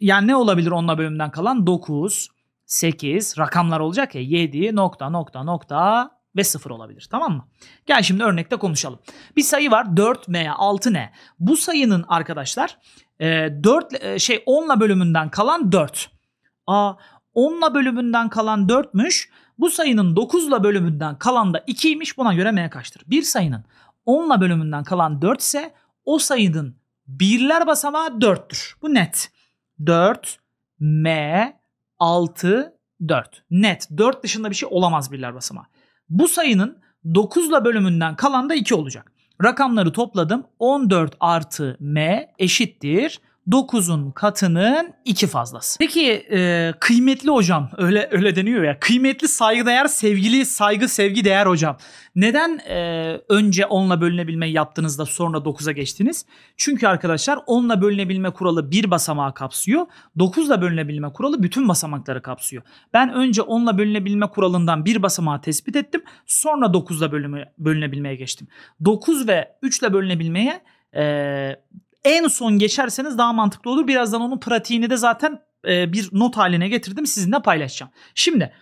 Yani ne olabilir onunla bölümden kalan? 9, 8 rakamlar olacak ya 7 nokta nokta nokta ve 0 olabilir tamam mı? Gel şimdi örnekte konuşalım. Bir sayı var 4M 6N. Bu sayının arkadaşlar 4 e, e, şey 10'la bölümünden kalan 4. A 10'la bölümünden kalan 4'müş. Bu sayının 9'la bölümünden kalan da 2'ymiş. Buna göre M kaçtır? Bir sayının 10'la bölümünden kalan 4 ise o sayının Birler basamağı 4'tür. Bu net. 4, M, 6, 4. Net. 4 dışında bir şey olamaz birler basamağı. Bu sayının 9 bölümünden kalan da 2 olacak. Rakamları topladım. 14 artı M eşittir 9'un katının 2 fazlası. Peki e, kıymetli hocam öyle öyle deniyor ya. Kıymetli saygıdeğer sevgili saygı sevgi değer hocam. Neden e, önce 10'la bölünebilmeyi yaptığınızda sonra 9'a geçtiniz? Çünkü arkadaşlar 10'la bölünebilme kuralı bir basamağı kapsıyor. 9'la bölünebilme kuralı bütün basamakları kapsıyor. Ben önce 10'la bölünebilme kuralından bir basamağı tespit ettim. Sonra 9'la bölüme, bölünebilmeye geçtim. 9 ve 3'le bölünebilmeye e, en son geçerseniz daha mantıklı olur. Birazdan onun pratiğini de zaten e, bir not haline getirdim. Sizinle paylaşacağım. Şimdi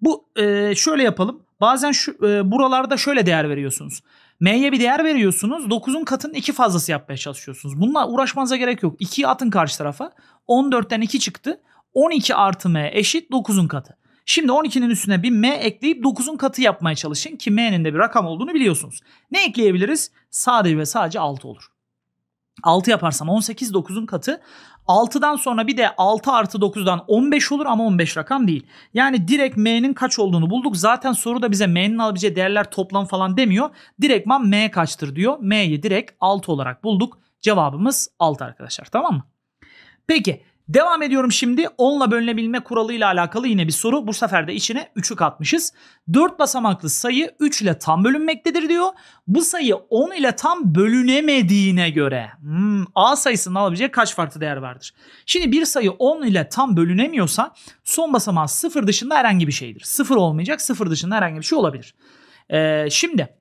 bu e, şöyle yapalım. Bazen şu e, buralarda şöyle değer veriyorsunuz. M'ye bir değer veriyorsunuz. 9'un katının 2 fazlası yapmaya çalışıyorsunuz. Bununla uğraşmanıza gerek yok. 2'yi atın karşı tarafa. 14'ten 2 çıktı. 12 artı M eşit 9'un katı. Şimdi 12'nin üstüne bir m ekleyip 9'un katı yapmaya çalışın ki m'nin de bir rakam olduğunu biliyorsunuz. Ne ekleyebiliriz? Sadece ve sadece 6 olur. 6 yaparsam 18 9'un katı. 6'dan sonra bir de 6 artı 9'dan 15 olur ama 15 rakam değil. Yani direkt m'nin kaç olduğunu bulduk. Zaten soru da bize m'nin alabileceği değerler toplam falan demiyor. Direktman m kaçtır diyor. m'yi direkt 6 olarak bulduk. Cevabımız 6 arkadaşlar tamam mı? Peki Devam ediyorum şimdi. 10'la bölünebilme kuralıyla alakalı yine bir soru. Bu sefer de içine 3'ü katmışız. 4 basamaklı sayı 3 ile tam bölünmektedir diyor. Bu sayı 10 ile tam bölünemediğine göre hmm, A sayısının alabileceği kaç farklı değer vardır? Şimdi bir sayı 10 ile tam bölünemiyorsa son basamağı 0 dışında herhangi bir şeydir. 0 olmayacak 0 dışında herhangi bir şey olabilir. Ee, şimdi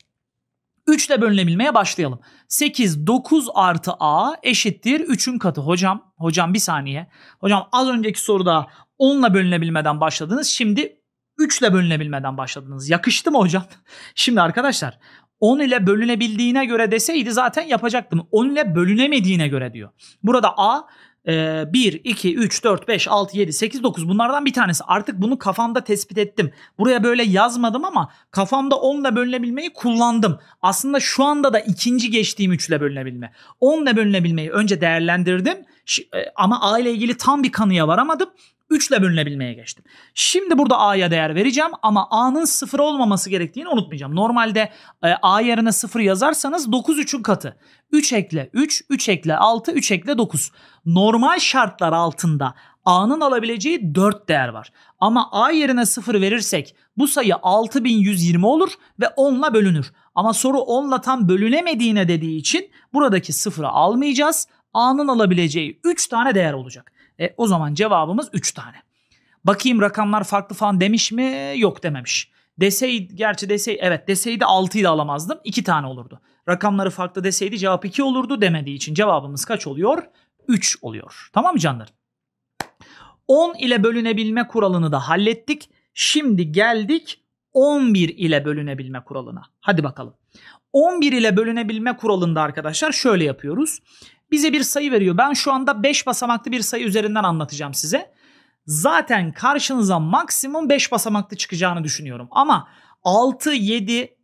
3 ile bölünebilmeye başlayalım. 8, 9 artı A eşittir 3'ün katı hocam. Hocam bir saniye. Hocam az önceki soruda 10'la bölünebilmeden başladınız. Şimdi 3'le bölünebilmeden başladınız. Yakıştı mı hocam? Şimdi arkadaşlar 10 ile bölünebildiğine göre deseydi zaten yapacaktım. 10 ile bölünemediğine göre diyor. Burada A e, 1, 2, 3, 4, 5, 6, 7, 8, 9 bunlardan bir tanesi. Artık bunu kafamda tespit ettim. Buraya böyle yazmadım ama kafamda 10 ile bölünebilmeyi kullandım. Aslında şu anda da ikinci geçtiğim 3 ile bölünebilme. 10 ile bölünebilmeyi önce değerlendirdim. E, ama A ile ilgili tam bir kanıya varamadım. 3 ile bölünebilmeye geçtim. Şimdi burada A'ya değer vereceğim ama A'nın 0 olmaması gerektiğini unutmayacağım. Normalde e, A yerine 0 yazarsanız 9 3'ün katı. 3 ekle 3, 3 ekle 6, 3 ekle 9. Normal şartlar altında A'nın alabileceği 4 değer var. Ama A yerine 0 verirsek bu sayı 6120 olur ve 10 ile bölünür. Ama soru 10 ile tam bölünemediğine dediği için buradaki 0'ı almayacağız. A'nın alabileceği 3 tane değer olacak. E, o zaman cevabımız 3 tane. Bakayım rakamlar farklı falan demiş mi? Yok dememiş. Deseydi, gerçi deseydi, evet deseydi 6 ile alamazdım. 2 tane olurdu. Rakamları farklı deseydi cevap 2 olurdu demediği için cevabımız kaç oluyor? 3 oluyor. Tamam mı canlarım? 10 ile bölünebilme kuralını da hallettik. Şimdi geldik 11 ile bölünebilme kuralına. Hadi bakalım. 11 ile bölünebilme kuralında arkadaşlar şöyle yapıyoruz bize bir sayı veriyor. Ben şu anda 5 basamaklı bir sayı üzerinden anlatacağım size. Zaten karşınıza maksimum 5 basamaklı çıkacağını düşünüyorum. Ama 6, 7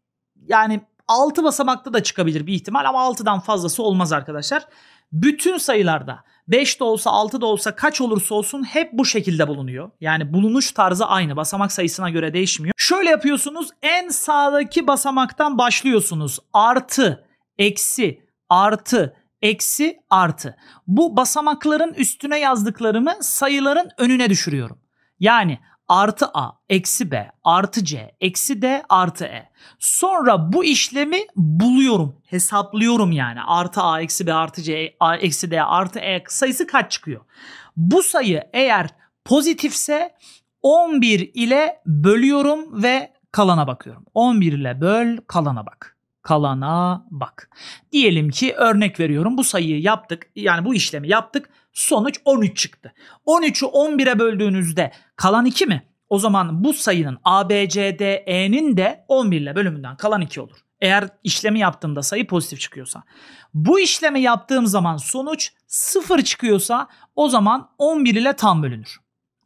yani 6 basamaklı da çıkabilir bir ihtimal ama 6'dan fazlası olmaz arkadaşlar. Bütün sayılarda 5 de olsa 6 da olsa kaç olursa olsun hep bu şekilde bulunuyor. Yani bulunuş tarzı aynı basamak sayısına göre değişmiyor. Şöyle yapıyorsunuz en sağdaki basamaktan başlıyorsunuz. Artı, eksi, artı, eksi, artı. Bu basamakların üstüne yazdıklarımı sayıların önüne düşürüyorum. Yani artı a, eksi b, artı c, eksi d, artı e. Sonra bu işlemi buluyorum, hesaplıyorum yani. Artı a, eksi b, artı c, a, eksi d, artı e sayısı kaç çıkıyor? Bu sayı eğer pozitifse 11 ile bölüyorum ve kalana bakıyorum. 11 ile böl, kalana bak kalana bak. Diyelim ki örnek veriyorum bu sayıyı yaptık yani bu işlemi yaptık sonuç 13 çıktı. 13'ü 11'e böldüğünüzde kalan 2 mi? O zaman bu sayının ABCDE'nin de 11 ile bölümünden kalan 2 olur. Eğer işlemi yaptığımda sayı pozitif çıkıyorsa. Bu işlemi yaptığım zaman sonuç 0 çıkıyorsa o zaman 11 ile tam bölünür.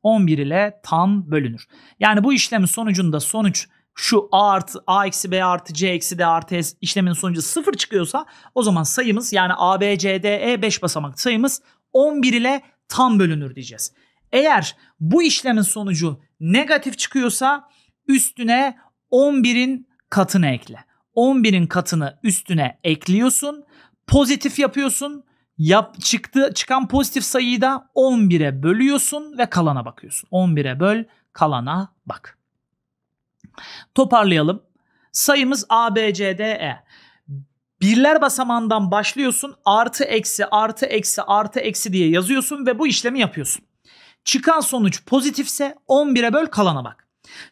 11 ile tam bölünür. Yani bu işlemin sonucunda sonuç şu a artı a eksi b artı c eksi d artı s işlemin sonucu sıfır çıkıyorsa o zaman sayımız yani a b c d e 5 basamak sayımız 11 ile tam bölünür diyeceğiz. Eğer bu işlemin sonucu negatif çıkıyorsa üstüne 11'in katını ekle. 11'in katını üstüne ekliyorsun. Pozitif yapıyorsun. Yap, çıktı, çıkan pozitif sayıyı da 11'e bölüyorsun ve kalana bakıyorsun. 11'e böl, kalana bak. Toparlayalım. Sayımız A, B, C, D, E. Birler basamağından başlıyorsun. Artı eksi artı eksi artı eksi diye yazıyorsun ve bu işlemi yapıyorsun. Çıkan sonuç pozitifse 11'e böl kalana bak.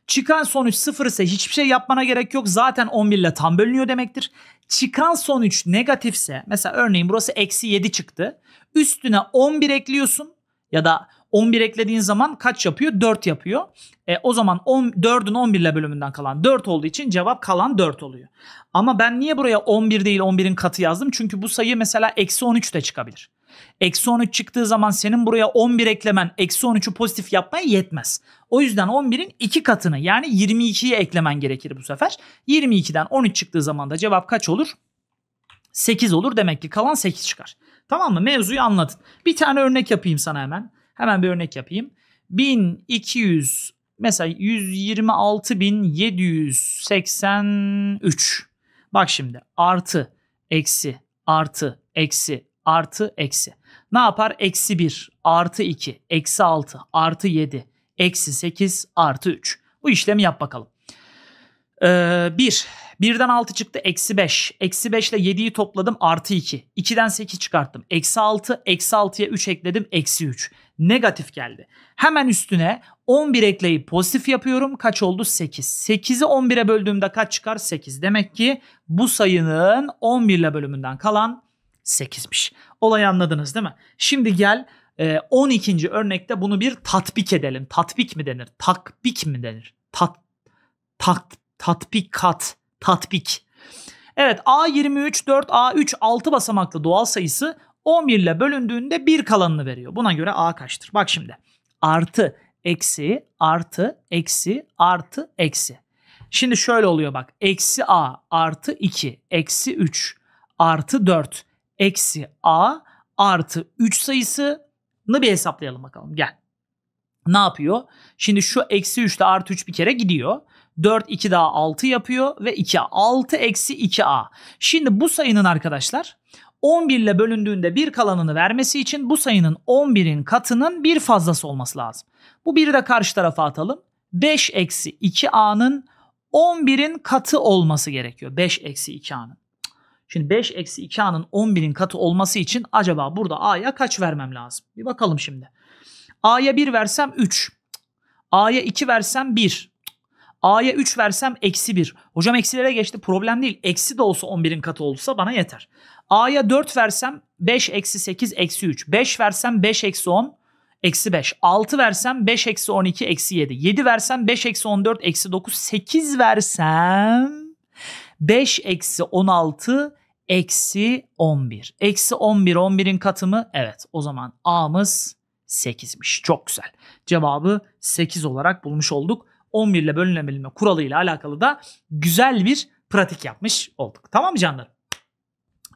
Çıkan sonuç 0 ise hiçbir şey yapmana gerek yok. Zaten 11 ile tam bölünüyor demektir. Çıkan sonuç negatifse mesela örneğin burası eksi 7 çıktı. Üstüne 11 ekliyorsun ya da 11 eklediğin zaman kaç yapıyor? 4 yapıyor. E, o zaman 4'ün 11 ile bölümünden kalan 4 olduğu için cevap kalan 4 oluyor. Ama ben niye buraya 11 değil 11'in katı yazdım? Çünkü bu sayı mesela eksi 13 de çıkabilir. Eksi 13 çıktığı zaman senin buraya 11 eklemen eksi 13'ü pozitif yapmaya yetmez. O yüzden 11'in 2 katını yani 22'yi eklemen gerekir bu sefer. 22'den 13 çıktığı zaman da cevap kaç olur? 8 olur demek ki kalan 8 çıkar. Tamam mı? Mevzuyu anladın. Bir tane örnek yapayım sana hemen. Hemen bir örnek yapayım. 1200 mesela 126.783. Bak şimdi artı, eksi, artı, eksi, artı, eksi. Ne yapar? Eksi 1, artı 2, eksi 6, artı 7, eksi 8, artı 3. Bu işlemi yap bakalım. Ee, 1. 1'den 6 çıktı eksi 5. Eksi 5 ile 7'yi topladım artı 2. 2'den 8 çıkarttım. Eksi 6. Eksi 6'ya 3 ekledim eksi 3 negatif geldi. Hemen üstüne 11 ekleyip pozitif yapıyorum. Kaç oldu? 8. 8'i 11'e böldüğümde kaç çıkar? 8. Demek ki bu sayının 11 ile bölümünden kalan 8'miş. Olayı anladınız değil mi? Şimdi gel 12. E, örnekte bunu bir tatbik edelim. Tatbik mi denir? Takbik mi denir? Tat, tat, tatbikat, tatbik. Evet A23, 4A3, 6 basamaklı doğal sayısı 11 ile bölündüğünde 1 kalanını veriyor. Buna göre A kaçtır? Bak şimdi. Artı, eksi, artı, eksi, artı, eksi. Şimdi şöyle oluyor bak. Eksi A artı 2, eksi 3, artı 4, eksi A artı 3 sayısını bir hesaplayalım bakalım. Gel. Ne yapıyor? Şimdi şu eksi 3 ile artı 3 bir kere gidiyor. 4 2 daha 6 yapıyor ve 2 6 eksi 2a. Şimdi bu sayının arkadaşlar 11 ile bölündüğünde bir kalanını vermesi için bu sayının 11'in katının bir fazlası olması lazım. Bu biri de karşı tarafa atalım. 5 eksi 2a'nın 11'in katı olması gerekiyor. 5 eksi 2a'nın. Şimdi 5 eksi 2a'nın 11'in katı olması için acaba burada a'ya kaç vermem lazım? Bir bakalım şimdi. a'ya 1 versem 3. a'ya 2 versem 1. A'ya 3 versem eksi 1. Hocam eksilere geçti problem değil. Eksi de olsa 11'in katı olsa bana yeter. A'ya 4 versem 5 eksi 8 eksi 3. 5 versem 5 eksi 10 eksi 5. 6 versem 5 eksi 12 eksi 7. 7 versem 5 eksi 14 eksi 9. 8 versem 5 eksi 16 eksi 11. Eksi 11 11'in katı mı? Evet o zaman A'mız 8'miş. Çok güzel. Cevabı 8 olarak bulmuş olduk. 11 ile bölünebilme kuralıyla alakalı da güzel bir pratik yapmış olduk. Tamam mı canlarım?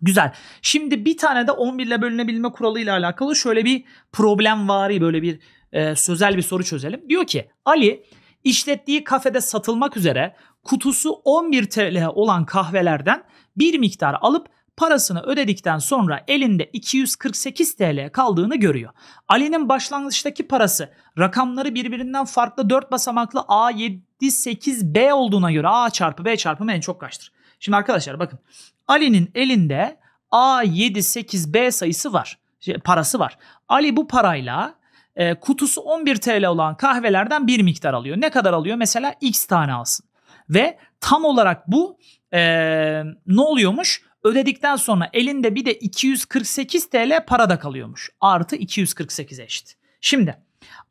Güzel. Şimdi bir tane de 11 ile bölünebilme kuralıyla alakalı şöyle bir problem vari böyle bir e, sözel bir soru çözelim. Diyor ki Ali işlettiği kafede satılmak üzere kutusu 11 TL olan kahvelerden bir miktar alıp parasını ödedikten sonra elinde 248 TL kaldığını görüyor. Ali'nin başlangıçtaki parası rakamları birbirinden farklı 4 basamaklı A78B olduğuna göre A çarpı B çarpımı en çok kaçtır? Şimdi arkadaşlar bakın Ali'nin elinde A78B sayısı var. Şey, parası var. Ali bu parayla e, kutusu 11 TL olan kahvelerden bir miktar alıyor. Ne kadar alıyor? Mesela X tane alsın. Ve tam olarak bu e, ne oluyormuş? Ödedikten sonra elinde bir de 248 TL para da kalıyormuş. Artı 248 eşit. Şimdi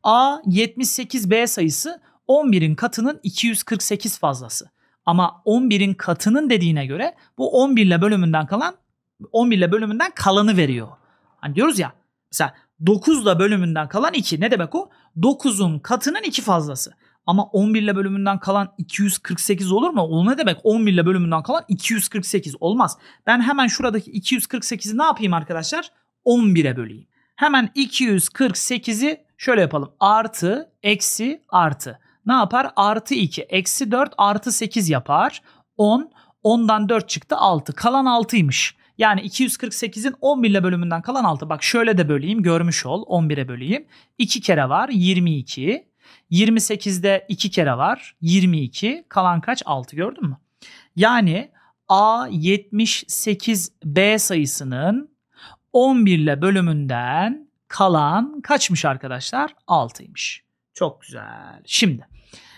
A 78B sayısı 11'in katının 248 fazlası. Ama 11'in katının dediğine göre bu 11 ile bölümünden kalan 11 ile bölümünden kalanı veriyor. Hani diyoruz ya mesela 9 ile bölümünden kalan 2 ne demek o? 9'un katının 2 fazlası. Ama 11 ile bölümünden kalan 248 olur mu? O ne demek? 11 ile bölümünden kalan 248 olmaz. Ben hemen şuradaki 248'i ne yapayım arkadaşlar? 11'e böleyim. Hemen 248'i şöyle yapalım. Artı, eksi, artı. Ne yapar? Artı 2, eksi 4, artı 8 yapar. 10, 10'dan 4 çıktı 6. Kalan 6'ymış. Yani 248'in 11 ile bölümünden kalan 6. Bak şöyle de böleyim görmüş ol. 11'e böleyim. 2 kere var 22. 28'de 2 kere var. 22. Kalan kaç? 6 gördün mü? Yani A 78 B sayısının 11 ile bölümünden kalan kaçmış arkadaşlar? 6'ymış. Çok güzel. Şimdi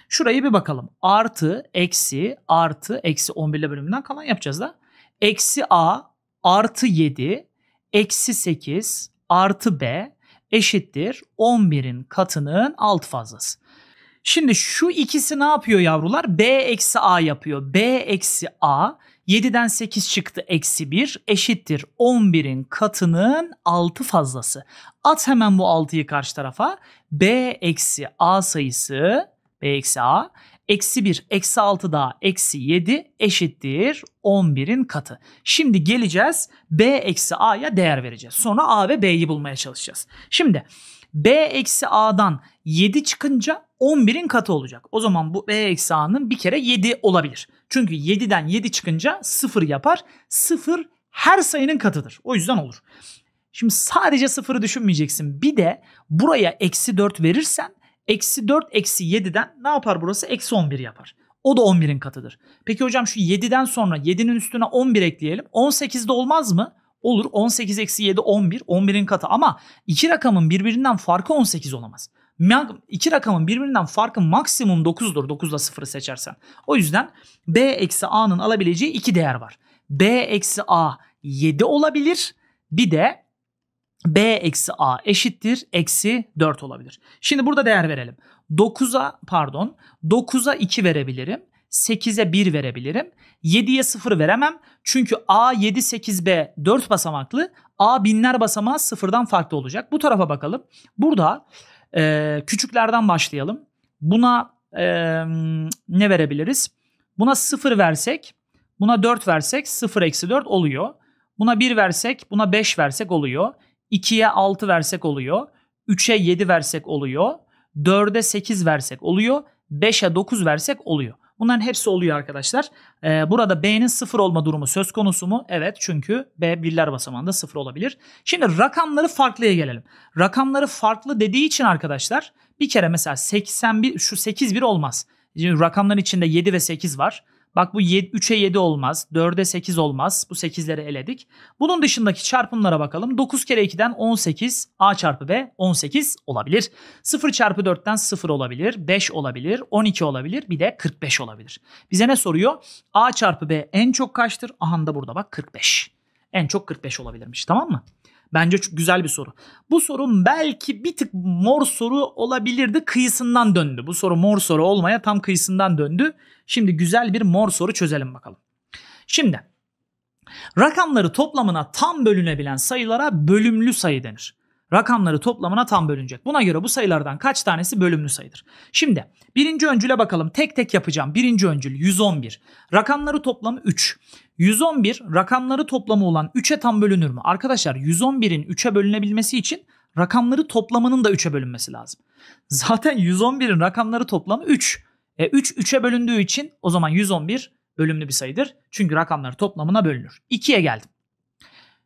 şurayı bir bakalım. Artı, eksi, artı, eksi 11 ile bölümünden kalan yapacağız da. Eksi A artı 7, eksi 8, artı B eşittir 11'in katının alt fazlası. Şimdi şu ikisi ne yapıyor yavrular? B eksi A yapıyor. B eksi A 7'den 8 çıktı eksi 1 eşittir 11'in katının 6 fazlası. At hemen bu 6'yı karşı tarafa. B eksi A sayısı B eksi A Eksi 1, eksi 6 daha eksi 7 eşittir 11'in katı. Şimdi geleceğiz B eksi A'ya değer vereceğiz. Sonra A ve B'yi bulmaya çalışacağız. Şimdi B eksi A'dan 7 çıkınca 11'in katı olacak. O zaman bu B eksi A'nın bir kere 7 olabilir. Çünkü 7'den 7 çıkınca 0 yapar. 0 her sayının katıdır. O yüzden olur. Şimdi sadece sıfırı düşünmeyeceksin. Bir de buraya eksi 4 verirsen Eksi 4 eksi 7'den ne yapar burası? Eksi 11 yapar. O da 11'in katıdır. Peki hocam şu 7'den sonra 7'nin üstüne 11 ekleyelim. 18'de olmaz mı? Olur 18 eksi 7 11. 11'in katı ama iki rakamın birbirinden farkı 18 olamaz. İki rakamın birbirinden farkı maksimum 9'dur. 9 ile 0'ı seçersen. O yüzden B eksi A'nın alabileceği iki değer var. B eksi A 7 olabilir. Bir de b eksi a eşittir eksi 4 olabilir. Şimdi burada değer verelim. 9'a pardon 9'a 2 verebilirim. 8'e 1 verebilirim. 7'ye 0 veremem. Çünkü A 7 8 B 4 basamaklı. A binler basamağı sıfırdan farklı olacak. Bu tarafa bakalım. Burada e, küçüklerden başlayalım. Buna e, ne verebiliriz? Buna 0 versek, buna 4 versek 0 eksi 4 oluyor. Buna 1 versek, buna 5 versek oluyor. 2'ye 6 versek oluyor. 3'e 7 versek oluyor. 4'e 8 versek oluyor. 5'e 9 versek oluyor. Bunların hepsi oluyor arkadaşlar. Ee, burada B'nin 0 olma durumu söz konusu mu? Evet çünkü B birler basamağında 0 olabilir. Şimdi rakamları farklıya gelelim. Rakamları farklı dediği için arkadaşlar bir kere mesela 81 şu 8 1 olmaz. Şimdi rakamların içinde 7 ve 8 var. Bak bu 3'e 7 olmaz. 4'e 8 olmaz. Bu 8'leri eledik. Bunun dışındaki çarpımlara bakalım. 9 kere 2'den 18. A çarpı B 18 olabilir. 0 çarpı 4'ten 0 olabilir. 5 olabilir. 12 olabilir. Bir de 45 olabilir. Bize ne soruyor? A çarpı B en çok kaçtır? Aha da burada bak 45. En çok 45 olabilirmiş tamam mı? Bence çok güzel bir soru. Bu sorun belki bir tık mor soru olabilirdi. Kıyısından döndü. Bu soru mor soru olmaya tam kıyısından döndü. Şimdi güzel bir mor soru çözelim bakalım. Şimdi rakamları toplamına tam bölünebilen sayılara bölümlü sayı denir rakamları toplamına tam bölünecek. Buna göre bu sayılardan kaç tanesi bölümlü sayıdır? Şimdi birinci öncüle bakalım. Tek tek yapacağım. Birinci öncül 111. Rakamları toplamı 3. 111 rakamları toplamı olan 3'e tam bölünür mü? Arkadaşlar 111'in 3'e bölünebilmesi için rakamları toplamının da 3'e bölünmesi lazım. Zaten 111'in rakamları toplamı 3. E 3 3'e bölündüğü için o zaman 111 bölümlü bir sayıdır. Çünkü rakamları toplamına bölünür. 2'ye geldim.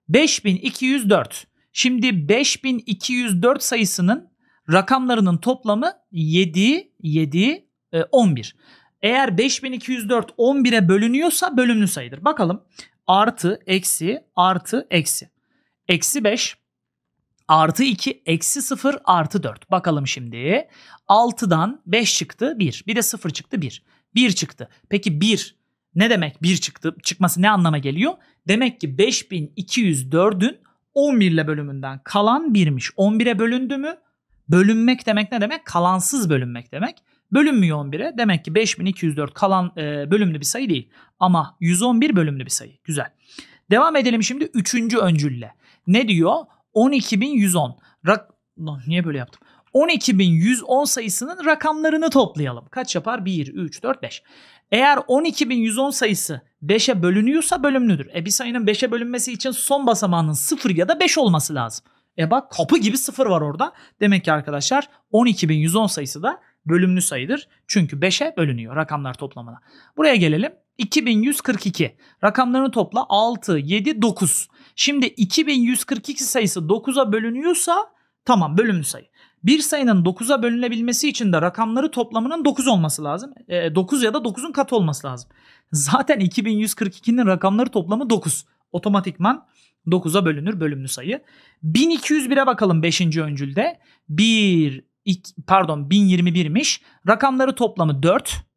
5204. Şimdi 5204 sayısının rakamlarının toplamı 7, 7, 11. Eğer 5204 11'e bölünüyorsa bölümlü sayıdır. Bakalım artı, eksi, artı, eksi. Eksi 5, artı 2, eksi 0, artı 4. Bakalım şimdi 6'dan 5 çıktı 1. Bir de 0 çıktı 1. 1 çıktı. Peki 1 ne demek 1 çıktı? Çıkması ne anlama geliyor? Demek ki 5204'ün 11 ile bölümünden kalan birmiş. 11'e bölündü mü? Bölünmek demek ne demek? Kalansız bölünmek demek. Bölünmüyor 11'e. Demek ki 5204 kalan e, bölümlü bir sayı değil. Ama 111 bölümlü bir sayı. Güzel. Devam edelim şimdi 3. öncülle. Ne diyor? 12110. Rak niye böyle yaptım? 12110 sayısının rakamlarını toplayalım. Kaç yapar? 1 3 4 5. Eğer 12.110 sayısı 5'e bölünüyorsa bölümlüdür. E bir sayının 5'e bölünmesi için son basamağının 0 ya da 5 olması lazım. E bak kapı gibi 0 var orada. Demek ki arkadaşlar 12.110 sayısı da bölümlü sayıdır. Çünkü 5'e bölünüyor rakamlar toplamına. Buraya gelelim. 2142. Rakamlarını topla 6, 7, 9. Şimdi 2142 sayısı 9'a bölünüyorsa tamam bölümlü sayı. Bir sayının 9'a bölünebilmesi için de rakamları toplamının 9 olması lazım. E, 9 ya da 9'un katı olması lazım. Zaten 2142'nin rakamları toplamı 9. Otomatikman 9'a bölünür bölümlü sayı. 1201'e bakalım 5. öncülde. 1, 2, pardon 1021'miş. Rakamları toplamı 4.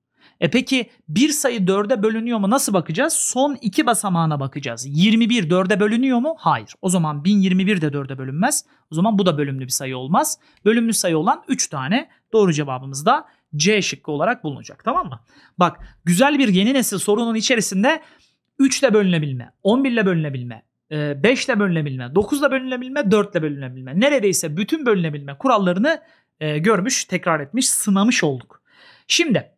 E peki bir sayı 4'e bölünüyor mu? Nasıl bakacağız? Son iki basamağına bakacağız. 21 4'e bölünüyor mu? Hayır. O zaman 1021 de 4'e bölünmez. O zaman bu da bölümlü bir sayı olmaz. Bölümlü sayı olan 3 tane doğru cevabımız da C şıkkı olarak bulunacak. Tamam mı? Bak güzel bir yeni nesil sorunun içerisinde 3 ile bölünebilme, 11 ile bölünebilme, 5 e, ile bölünebilme, 9 ile bölünebilme, 4 ile bölünebilme. Neredeyse bütün bölünebilme kurallarını e, görmüş, tekrar etmiş, sınamış olduk. Şimdi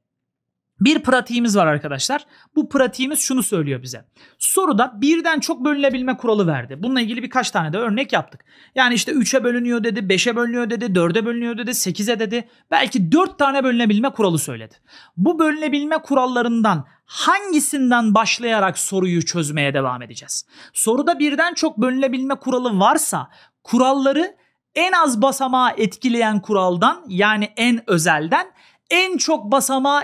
bir pratiğimiz var arkadaşlar. Bu pratiğimiz şunu söylüyor bize. Soruda birden çok bölünebilme kuralı verdi. Bununla ilgili birkaç tane de örnek yaptık. Yani işte 3'e bölünüyor dedi, 5'e bölünüyor dedi, 4'e bölünüyor dedi, 8'e dedi. Belki 4 tane bölünebilme kuralı söyledi. Bu bölünebilme kurallarından hangisinden başlayarak soruyu çözmeye devam edeceğiz? Soruda birden çok bölünebilme kuralı varsa kuralları en az basamağı etkileyen kuraldan yani en özelden en çok basamağı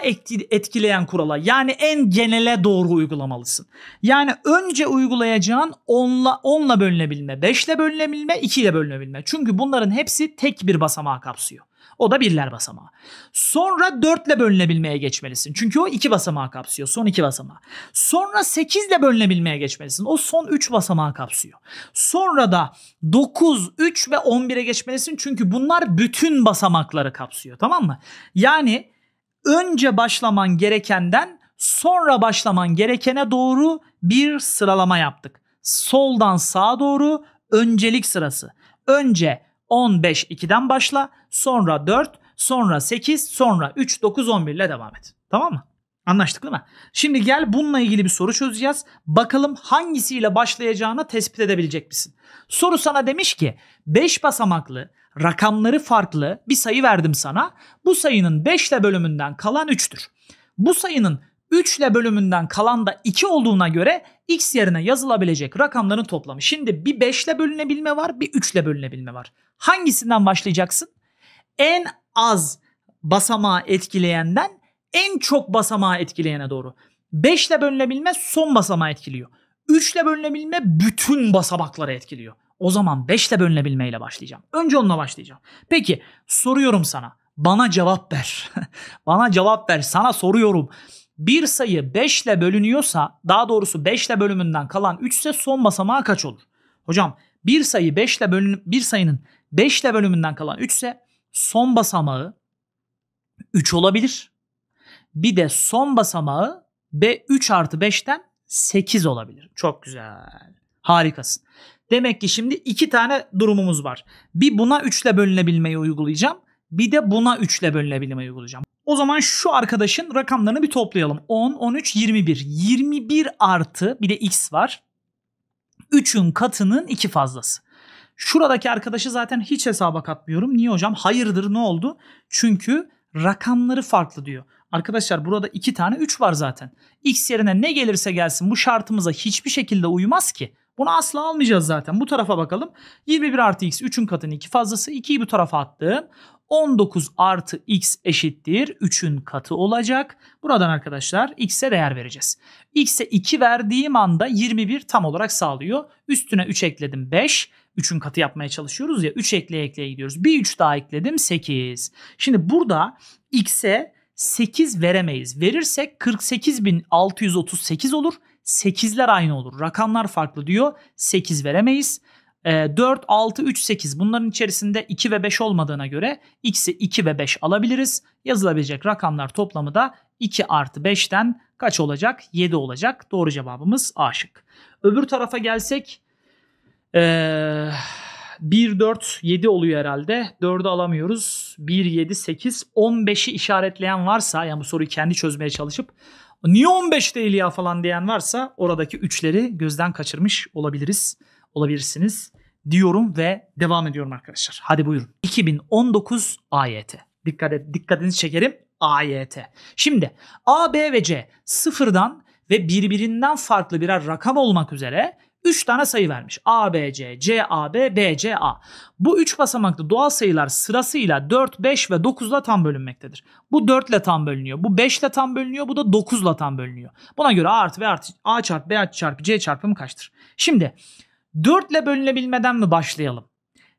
etkileyen kurala yani en genele doğru uygulamalısın. Yani önce uygulayacağın 10'la onla bölünebilme, 5'le bölünebilme, 2 ile bölünebilme. Çünkü bunların hepsi tek bir basamağı kapsıyor. O da birler basamağı. Sonra 4 ile bölünebilmeye geçmelisin. Çünkü o 2 basamağı kapsıyor. Son 2 basamağı. Sonra 8 ile bölünebilmeye geçmelisin. O son 3 basamağı kapsıyor. Sonra da 9, 3 ve 11'e geçmelisin. Çünkü bunlar bütün basamakları kapsıyor. Tamam mı? Yani önce başlaman gerekenden sonra başlaman gerekene doğru bir sıralama yaptık. Soldan sağa doğru öncelik sırası. Önce 15 2'den başla. Sonra 4, sonra 8, sonra 3, 9, 11 ile devam et. Tamam mı? Anlaştık değil mi? Şimdi gel bununla ilgili bir soru çözeceğiz. Bakalım hangisiyle başlayacağını tespit edebilecek misin? Soru sana demiş ki 5 basamaklı rakamları farklı bir sayı verdim sana. Bu sayının 5 ile bölümünden kalan 3'tür. Bu sayının 3 ile bölümünden kalan da 2 olduğuna göre x yerine yazılabilecek rakamların toplamı. Şimdi bir 5 ile bölünebilme var bir 3 ile bölünebilme var. Hangisinden başlayacaksın? En az basamağı etkileyenden en çok basamağı etkileyene doğru. 5 ile bölünebilme son basamağı etkiliyor. 3 ile bölünebilme bütün basamakları etkiliyor. O zaman 5 ile bölünebilmeyle başlayacağım. Önce onunla başlayacağım. Peki soruyorum sana. Bana cevap ver. bana cevap ver. Sana soruyorum bir sayı 5 ile bölünüyorsa daha doğrusu 5 ile bölümünden kalan 3 ise son basamağı kaç olur? Hocam bir sayı 5 ile bölün bir sayının 5 ile bölümünden kalan 3 ise son basamağı 3 olabilir. Bir de son basamağı B3 artı 5'ten 8 olabilir. Çok güzel. Harikasın. Demek ki şimdi iki tane durumumuz var. Bir buna 3 ile bölünebilmeyi uygulayacağım. Bir de buna 3 ile bölünebilmeyi uygulayacağım. O zaman şu arkadaşın rakamlarını bir toplayalım. 10, 13, 21. 21 artı bir de x var. 3'ün katının 2 fazlası. Şuradaki arkadaşı zaten hiç hesaba katmıyorum. Niye hocam? Hayırdır ne oldu? Çünkü rakamları farklı diyor. Arkadaşlar burada 2 tane 3 var zaten. X yerine ne gelirse gelsin bu şartımıza hiçbir şekilde uymaz ki. Bunu asla almayacağız zaten. Bu tarafa bakalım. 21 artı x 3'ün katının 2 fazlası. 2'yi bu tarafa attım. 19 artı x eşittir 3'ün katı olacak. Buradan arkadaşlar x'e değer vereceğiz. x'e 2 verdiğim anda 21 tam olarak sağlıyor. Üstüne 3 ekledim 5. 3'ün katı yapmaya çalışıyoruz ya 3 ekleye ekleye gidiyoruz. Bir 3 daha ekledim 8. Şimdi burada x'e 8 veremeyiz. Verirsek 48.638 olur. 8'ler aynı olur. Rakamlar farklı diyor. 8 veremeyiz. 4, 6, 3, 8 bunların içerisinde 2 ve 5 olmadığına göre x'i 2 ve 5 alabiliriz. Yazılabilecek rakamlar toplamı da 2 artı 5'ten kaç olacak? 7 olacak. Doğru cevabımız A şık. Öbür tarafa gelsek e, 1, 4, 7 oluyor herhalde. 4'ü alamıyoruz. 1, 7, 8, 15'i işaretleyen varsa yani bu soruyu kendi çözmeye çalışıp niye 15 değil ya falan diyen varsa oradaki 3'leri gözden kaçırmış olabiliriz olabilirsiniz diyorum ve devam ediyorum arkadaşlar. Hadi buyurun. 2019 AYT. Dikkat et, dikkatinizi çekerim. AYT. Şimdi A, B ve C sıfırdan ve birbirinden farklı birer rakam olmak üzere 3 tane sayı vermiş. A, B, C, C, A, B, B, C, A. Bu 3 basamaklı doğal sayılar sırasıyla 4, 5 ve 9 ile tam bölünmektedir. Bu 4 ile tam bölünüyor. Bu 5 ile tam bölünüyor. Bu da 9 ile tam bölünüyor. Buna göre A artı B artı A çarpı B artı çarpı C çarpımı kaçtır? Şimdi 4 ile bölünebilmeden mi başlayalım?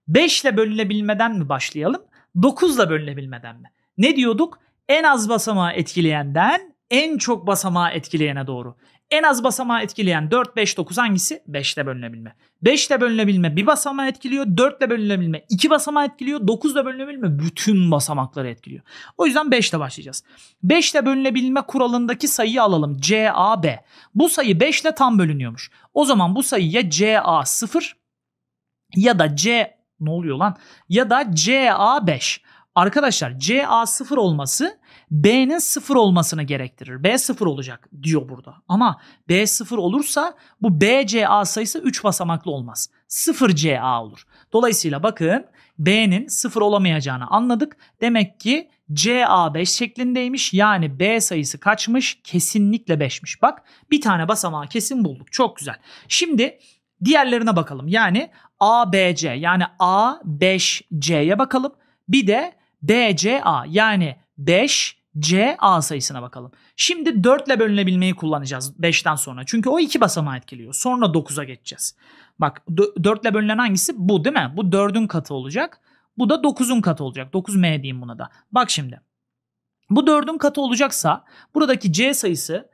5 ile bölünebilmeden mi başlayalım? 9 ile bölünebilmeden mi? Ne diyorduk? En az basamağı etkileyenden en çok basamağı etkileyene doğru. En az basamağı etkileyen 4, 5, 9 hangisi? 5'te bölünebilme. 5'te bölünebilme bir basamağı etkiliyor. 4'te bölünebilme 2 basamağı etkiliyor. 9'da bölünebilme bütün basamakları etkiliyor. O yüzden 5'te başlayacağız. 5'te bölünebilme kuralındaki sayıyı alalım. CAB. Bu sayı 5 ile tam bölünüyormuş. O zaman bu sayı ya CA 0 ya da C ne oluyor lan? Ya da CA 5. Arkadaşlar CA 0 olması B'nin sıfır olmasını gerektirir. B sıfır olacak diyor burada. Ama B sıfır olursa bu BCA sayısı 3 basamaklı olmaz. Sıfır CA olur. Dolayısıyla bakın B'nin sıfır olamayacağını anladık. Demek ki CA 5 şeklindeymiş. Yani B sayısı kaçmış? Kesinlikle 5'miş. Bak bir tane basamağı kesin bulduk. Çok güzel. Şimdi diğerlerine bakalım. Yani ABC yani A 5C'ye bakalım. Bir de BCA yani 5 C A sayısına bakalım. Şimdi 4 ile bölünebilmeyi kullanacağız 5'ten sonra. Çünkü o 2 basamağı etkiliyor. Sonra 9'a geçeceğiz. Bak 4 ile bölünen hangisi? Bu değil mi? Bu 4'ün katı olacak. Bu da 9'un katı olacak. 9M diyeyim buna da. Bak şimdi. Bu 4'ün katı olacaksa buradaki C sayısı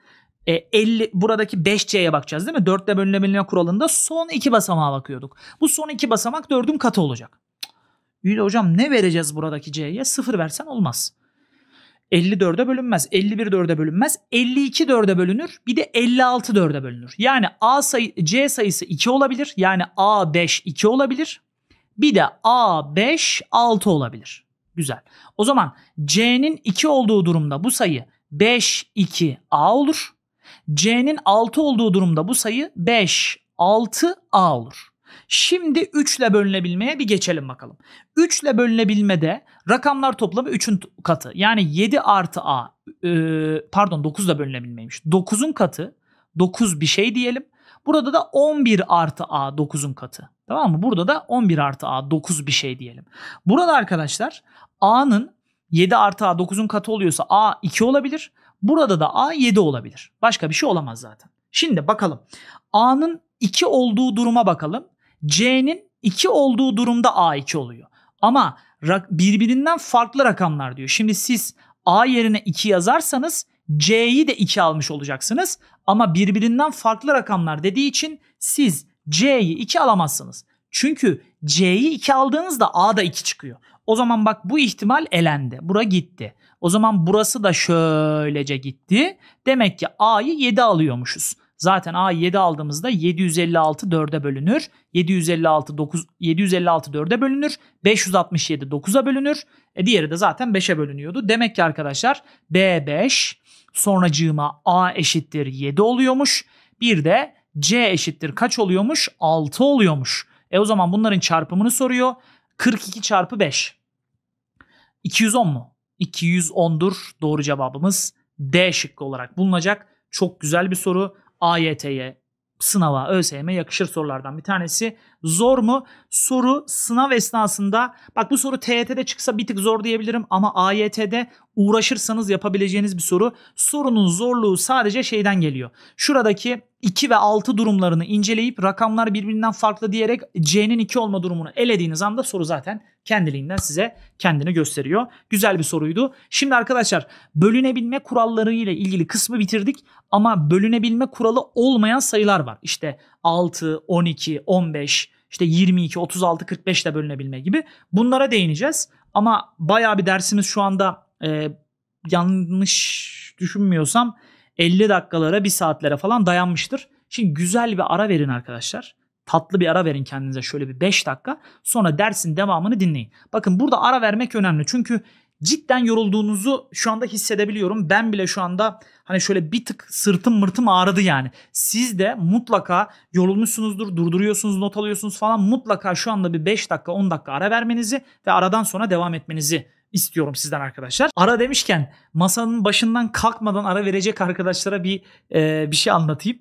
e, 50 buradaki 5C'ye bakacağız değil mi? 4 ile bölünebilme kuralında son 2 basamağa bakıyorduk. Bu son 2 basamak 4'ün katı olacak. Yüce hocam ne vereceğiz buradaki C'ye? 0 versen olmaz. 54'e bölünmez, 51 4'e bölünmez, 52 4'e bölünür, bir de 56 4'e bölünür. Yani A sayı, C sayısı 2 olabilir. Yani A5 2 olabilir. Bir de A5 6 olabilir. Güzel. O zaman C'nin 2 olduğu durumda bu sayı 5 2 A olur. C'nin 6 olduğu durumda bu sayı 5 6 A olur. Şimdi 3 ile bölünebilmeye bir geçelim bakalım. 3 ile bölünebilmede rakamlar toplamı 3'ün katı. Yani 7 artı a e, pardon 9 ile bölünebilmeymiş. 9'un katı 9 bir şey diyelim. Burada da 11 artı a 9'un katı. Tamam mı? Burada da 11 artı a 9 bir şey diyelim. Burada arkadaşlar a'nın 7 artı a 9'un katı oluyorsa a 2 olabilir. Burada da a 7 olabilir. Başka bir şey olamaz zaten. Şimdi bakalım. a'nın 2 olduğu duruma bakalım. C'nin 2 olduğu durumda A2 oluyor. Ama birbirinden farklı rakamlar diyor. Şimdi siz A yerine 2 yazarsanız C'yi de 2 almış olacaksınız. Ama birbirinden farklı rakamlar dediği için siz C'yi 2 alamazsınız. Çünkü C'yi 2 aldığınızda A da 2 çıkıyor. O zaman bak bu ihtimal elendi. Bura gitti. O zaman burası da şöylece gitti. Demek ki A'yı 7 alıyormuşuz. Zaten A7 aldığımızda 756 4'e bölünür. 756 9 756 4'e bölünür. 567 9'a bölünür. E diğeri de zaten 5'e bölünüyordu. Demek ki arkadaşlar B5 sonracığıma A eşittir 7 oluyormuş. Bir de C eşittir kaç oluyormuş? 6 oluyormuş. E o zaman bunların çarpımını soruyor. 42 çarpı 5. 210 mu? 210'dur doğru cevabımız D şıkkı olarak bulunacak. Çok güzel bir soru. AYT'ye, sınava, ÖSYM'e yakışır sorulardan bir tanesi. Zor mu? Soru sınav esnasında bak bu soru TYT'de çıksa bir tık zor diyebilirim ama AYT'de uğraşırsanız yapabileceğiniz bir soru. Sorunun zorluğu sadece şeyden geliyor. Şuradaki 2 ve 6 durumlarını inceleyip rakamlar birbirinden farklı diyerek C'nin 2 olma durumunu elediğiniz anda soru zaten kendiliğinden size kendini gösteriyor. Güzel bir soruydu. Şimdi arkadaşlar bölünebilme kuralları ile ilgili kısmı bitirdik ama bölünebilme kuralı olmayan sayılar var. İşte 6, 12, 15, işte 22, 36, 45 ile bölünebilme gibi bunlara değineceğiz. Ama baya bir dersimiz şu anda e, yanlış düşünmüyorsam 50 dakikalara 1 saatlere falan dayanmıştır. Şimdi güzel bir ara verin arkadaşlar. Tatlı bir ara verin kendinize şöyle bir 5 dakika. Sonra dersin devamını dinleyin. Bakın burada ara vermek önemli. Çünkü cidden yorulduğunuzu şu anda hissedebiliyorum. Ben bile şu anda hani şöyle bir tık sırtım mırtım ağrıdı yani. Siz de mutlaka yorulmuşsunuzdur, durduruyorsunuz, not alıyorsunuz falan. Mutlaka şu anda bir 5 dakika 10 dakika ara vermenizi ve aradan sonra devam etmenizi istiyorum sizden arkadaşlar. Ara demişken masanın başından kalkmadan ara verecek arkadaşlara bir e, bir şey anlatayım.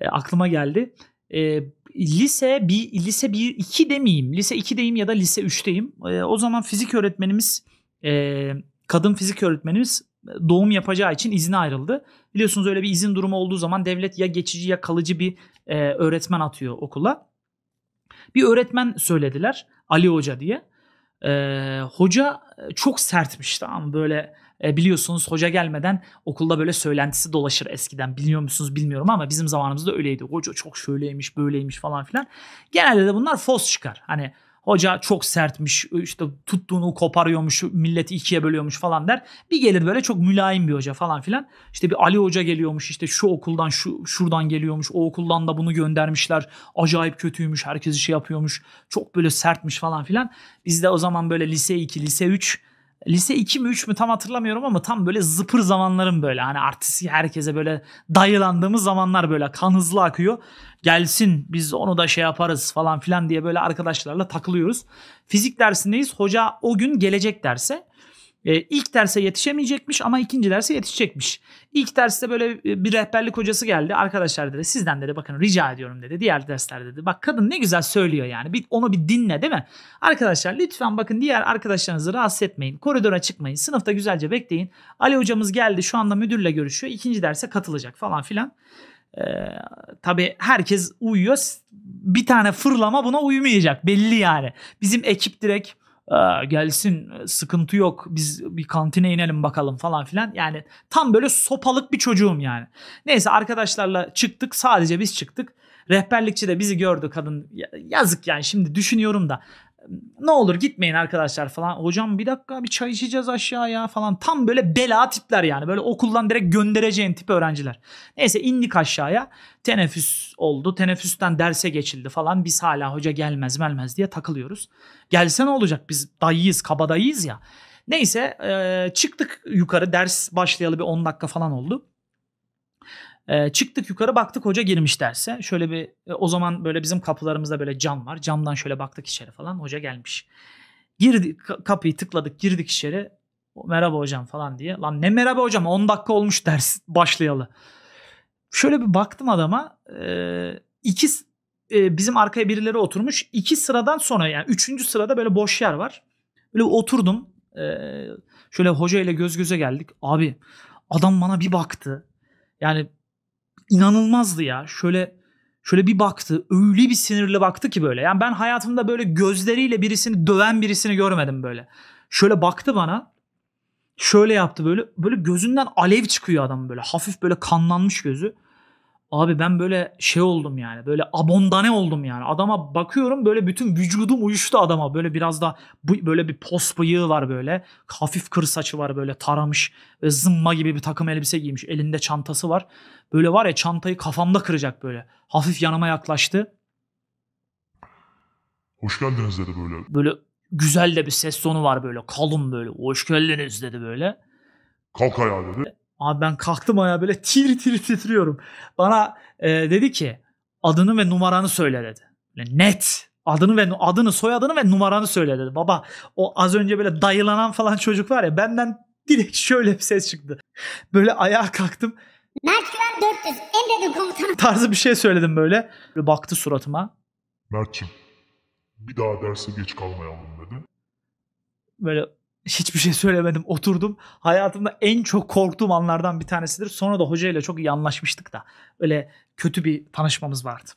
E, aklıma geldi. E, lise bir lise 1 2 demeyeyim. Lise 2'deyim ya da lise 3'teyim. E, o zaman fizik öğretmenimiz e, kadın fizik öğretmenimiz e, doğum yapacağı için izine ayrıldı. Biliyorsunuz öyle bir izin durumu olduğu zaman devlet ya geçici ya kalıcı bir e, öğretmen atıyor okula. Bir öğretmen söylediler Ali Hoca diye. E, hoca e, çok sertmiş tamam böyle e, biliyorsunuz hoca gelmeden okulda böyle söylentisi dolaşır eskiden. Biliyor musunuz bilmiyorum ama bizim zamanımızda öyleydi. Hoca çok şöyleymiş böyleymiş falan filan. Genelde de bunlar fos çıkar. Hani Hoca çok sertmiş işte tuttuğunu koparıyormuş milleti ikiye bölüyormuş falan der. Bir gelir böyle çok mülayim bir hoca falan filan. İşte bir Ali Hoca geliyormuş işte şu okuldan şu şuradan geliyormuş o okuldan da bunu göndermişler. Acayip kötüymüş herkes işi yapıyormuş çok böyle sertmiş falan filan. Biz de o zaman böyle lise 2 lise 3 Lise 2 mi 3 mü tam hatırlamıyorum ama tam böyle zıpır zamanlarım böyle. Hani artisi herkese böyle dayılandığımız zamanlar böyle kan hızlı akıyor gelsin biz onu da şey yaparız falan filan diye böyle arkadaşlarla takılıyoruz. Fizik dersindeyiz hoca o gün gelecek derse. E, ilk derse yetişemeyecekmiş ama ikinci derse yetişecekmiş. İlk derste böyle e, bir rehberlik hocası geldi. Arkadaşlar dedi sizden dedi bakın rica ediyorum dedi. Diğer dersler dedi. Bak kadın ne güzel söylüyor yani. Bir, onu bir dinle değil mi? Arkadaşlar lütfen bakın diğer arkadaşlarınızı rahatsız etmeyin. Koridora çıkmayın. Sınıfta güzelce bekleyin. Ali hocamız geldi şu anda müdürle görüşüyor. ikinci derse katılacak falan filan. Ee, tabii herkes uyuyor. Bir tane fırlama buna uymayacak belli yani. Bizim ekip direkt gelsin sıkıntı yok biz bir kantine inelim bakalım falan filan. Yani tam böyle sopalık bir çocuğum yani. Neyse arkadaşlarla çıktık sadece biz çıktık. Rehberlikçi de bizi gördü kadın. Yazık yani şimdi düşünüyorum da ne olur gitmeyin arkadaşlar falan. Hocam bir dakika bir çay içeceğiz aşağıya falan. Tam böyle bela tipler yani. Böyle okuldan direkt göndereceğin tip öğrenciler. Neyse indik aşağıya. Teneffüs oldu. Teneffüsten derse geçildi falan. Biz hala hoca gelmez melmez diye takılıyoruz. Gelse ne olacak? Biz dayıyız, kabadayıyız ya. Neyse çıktık yukarı. Ders başlayalı bir 10 dakika falan oldu. E, çıktık yukarı baktık hoca girmiş derse. Şöyle bir e, o zaman böyle bizim kapılarımızda böyle cam var. Camdan şöyle baktık içeri falan hoca gelmiş. girdi kapıyı tıkladık girdik içeri. Merhaba hocam falan diye. Lan ne merhaba hocam 10 dakika olmuş ders başlayalı. Şöyle bir baktım adama. E, iki e, bizim arkaya birileri oturmuş. iki sıradan sonra yani üçüncü sırada böyle boş yer var. Böyle oturdum. E, şöyle hoca ile göz göze geldik. Abi adam bana bir baktı. Yani inanılmazdı ya. Şöyle şöyle bir baktı. Öyle bir sinirli baktı ki böyle. Yani ben hayatımda böyle gözleriyle birisini döven birisini görmedim böyle. Şöyle baktı bana. Şöyle yaptı böyle. Böyle gözünden alev çıkıyor adam böyle. Hafif böyle kanlanmış gözü. Abi ben böyle şey oldum yani. Böyle abondane oldum yani. Adama bakıyorum böyle bütün vücudum uyuştu adama. Böyle biraz da böyle bir pos bıyığı var böyle. Hafif kır saçı var böyle taramış. Böyle zımma gibi bir takım elbise giymiş. Elinde çantası var. Böyle var ya çantayı kafamda kıracak böyle. Hafif yanıma yaklaştı. Hoş geldiniz dedi böyle. Böyle güzel de bir ses tonu var böyle. Kalın böyle. Hoş geldiniz dedi böyle. Kalk ayağa dedi. Abi ben kalktım ayağa böyle tir tir titriyorum. Bana e, dedi ki adını ve numaranı söyle dedi. net adını ve adını soyadını ve numaranı söyle dedi. Baba o az önce böyle dayılanan falan çocuk var ya benden direkt şöyle bir ses çıktı. Böyle ayağa kalktım. Mert Güven 400 emredin komutanım. Tarzı bir şey söyledim böyle. böyle baktı suratıma. Mertciğim bir daha derse geç kalmayalım dedi. Böyle Hiçbir şey söylemedim. Oturdum. Hayatımda en çok korktuğum anlardan bir tanesidir. Sonra da hocayla çok iyi anlaşmıştık da. Öyle kötü bir tanışmamız vardı.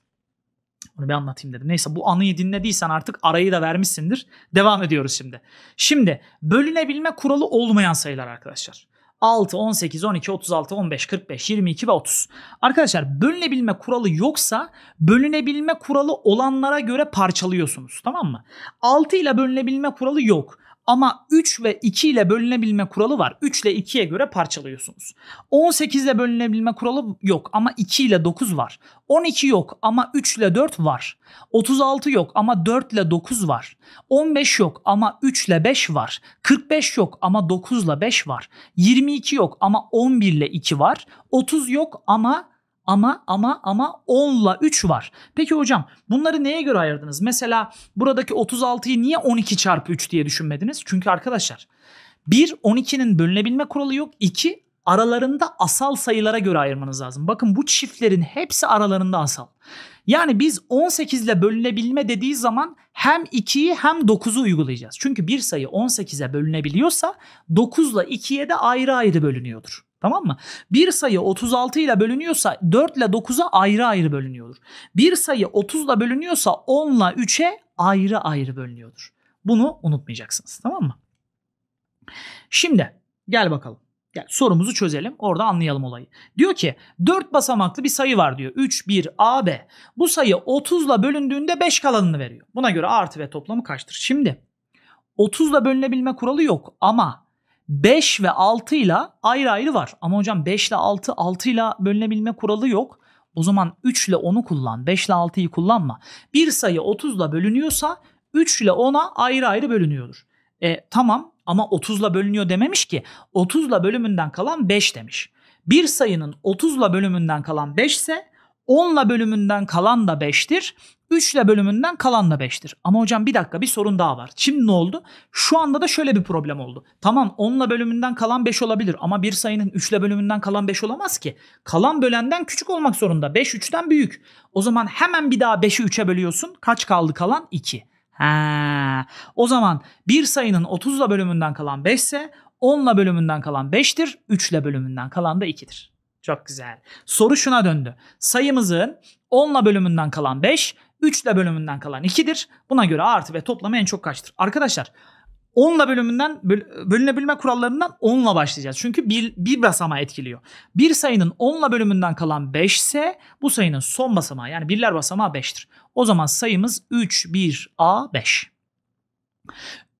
Onu bir anlatayım dedim. Neyse bu anıyı dinlediysen artık arayı da vermişsindir. Devam ediyoruz şimdi. Şimdi bölünebilme kuralı olmayan sayılar arkadaşlar. 6, 18, 12, 36, 15, 45, 22 ve 30. Arkadaşlar bölünebilme kuralı yoksa bölünebilme kuralı olanlara göre parçalıyorsunuz tamam mı? 6 ile bölünebilme kuralı yok. Ama 3 ve 2 ile bölünebilme kuralı var. 3 ile 2'ye göre parçalıyorsunuz. 18 ile bölünebilme kuralı yok ama 2 ile 9 var. 12 yok ama 3 ile 4 var. 36 yok ama 4 ile 9 var. 15 yok ama 3 ile 5 var. 45 yok ama 9 ile 5 var. 22 yok ama 11 ile 2 var. 30 yok ama ama ama ama 10 ile 3 var. Peki hocam bunları neye göre ayırdınız? Mesela buradaki 36'yı niye 12 çarpı 3 diye düşünmediniz? Çünkü arkadaşlar 1 12'nin bölünebilme kuralı yok. 2 aralarında asal sayılara göre ayırmanız lazım. Bakın bu çiftlerin hepsi aralarında asal. Yani biz 18 ile bölünebilme dediği zaman hem 2'yi hem 9'u uygulayacağız. Çünkü bir sayı 18'e bölünebiliyorsa 9 ile 2'ye de ayrı ayrı bölünüyordur. Tamam mı? Bir sayı 36 ile bölünüyorsa 4 ile 9'a ayrı ayrı bölünüyordur. Bir sayı 30 ile bölünüyorsa 10 ile 3'e ayrı ayrı bölünüyordur. Bunu unutmayacaksınız tamam mı? Şimdi gel bakalım. Gel sorumuzu çözelim. Orada anlayalım olayı. Diyor ki 4 basamaklı bir sayı var diyor. 3, 1, A, B. Bu sayı 30 ile bölündüğünde 5 kalanını veriyor. Buna göre artı ve toplamı kaçtır? Şimdi 30 ile bölünebilme kuralı yok ama 5 ve 6 ile ayrı ayrı var. Ama hocam 5 ile 6, 6 ile bölünebilme kuralı yok. O zaman 3 ile 10'u kullan. 5 ile 6'yı kullanma. Bir sayı 30 ile bölünüyorsa 3 ile 10'a ayrı ayrı bölünüyordur. E, tamam ama 30 ile bölünüyor dememiş ki. 30 ile bölümünden kalan 5 demiş. Bir sayının 30 ile bölümünden kalan 5 ise 10'la bölümünden kalan da 5'tir. 3'le bölümünden kalan da 5'tir. Ama hocam bir dakika bir sorun daha var. Şimdi ne oldu? Şu anda da şöyle bir problem oldu. Tamam 10'la bölümünden kalan 5 olabilir ama bir sayının 3'le bölümünden kalan 5 olamaz ki. Kalan bölenden küçük olmak zorunda. 5 3'ten büyük. O zaman hemen bir daha 5'i 3'e bölüyorsun. Kaç kaldı kalan? 2. Ha. O zaman bir sayının 30'la bölümünden kalan 5 ise 10'la bölümünden kalan 5'tir. 3'le bölümünden kalan da 2'dir. Çok güzel. Soru şuna döndü. Sayımızın 10'la bölümünden kalan 5, 3'le bölümünden kalan 2'dir. Buna göre artı ve toplamı en çok kaçtır? Arkadaşlar 10'la bölümünden bölünebilme kurallarından 10'la başlayacağız. Çünkü bir, bir basama etkiliyor. Bir sayının 10'la bölümünden kalan 5 ise bu sayının son basamağı yani birler basamağı 5'tir. O zaman sayımız 3, 1, A, 5.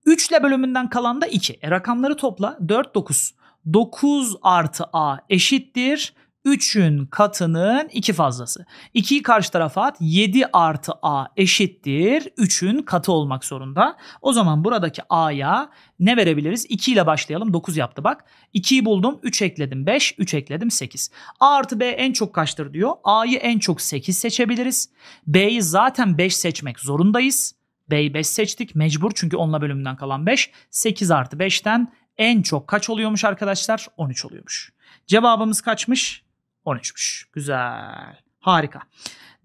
3 bölümünden kalan da 2. E, rakamları topla 4, 9. 9 artı a eşittir 3'ün katının 2 fazlası. 2'yi karşı tarafa at 7 artı a eşittir 3'ün katı olmak zorunda. O zaman buradaki a'ya ne verebiliriz? 2 ile başlayalım 9 yaptı bak. 2'yi buldum 3 ekledim 5 3 ekledim 8. a artı b en çok kaçtır diyor. a'yı en çok 8 seçebiliriz. b'yi zaten 5 seçmek zorundayız. B'yi 5 seçtik mecbur çünkü onunla bölümünden kalan 5. 8 artı 5'ten en çok kaç oluyormuş arkadaşlar? 13 oluyormuş. Cevabımız kaçmış? 13'müş. Güzel. Harika.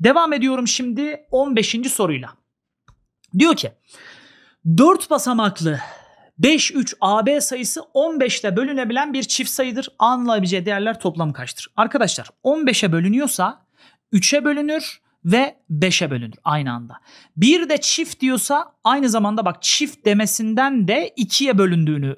Devam ediyorum şimdi 15. soruyla. Diyor ki 4 basamaklı 5 3 AB sayısı 15'te bölünebilen bir çift sayıdır. Anılabileceği değerler toplam kaçtır? Arkadaşlar 15'e bölünüyorsa 3'e bölünür ve 5'e bölünür aynı anda. Bir de çift diyorsa aynı zamanda bak çift demesinden de 2'ye bölündüğünü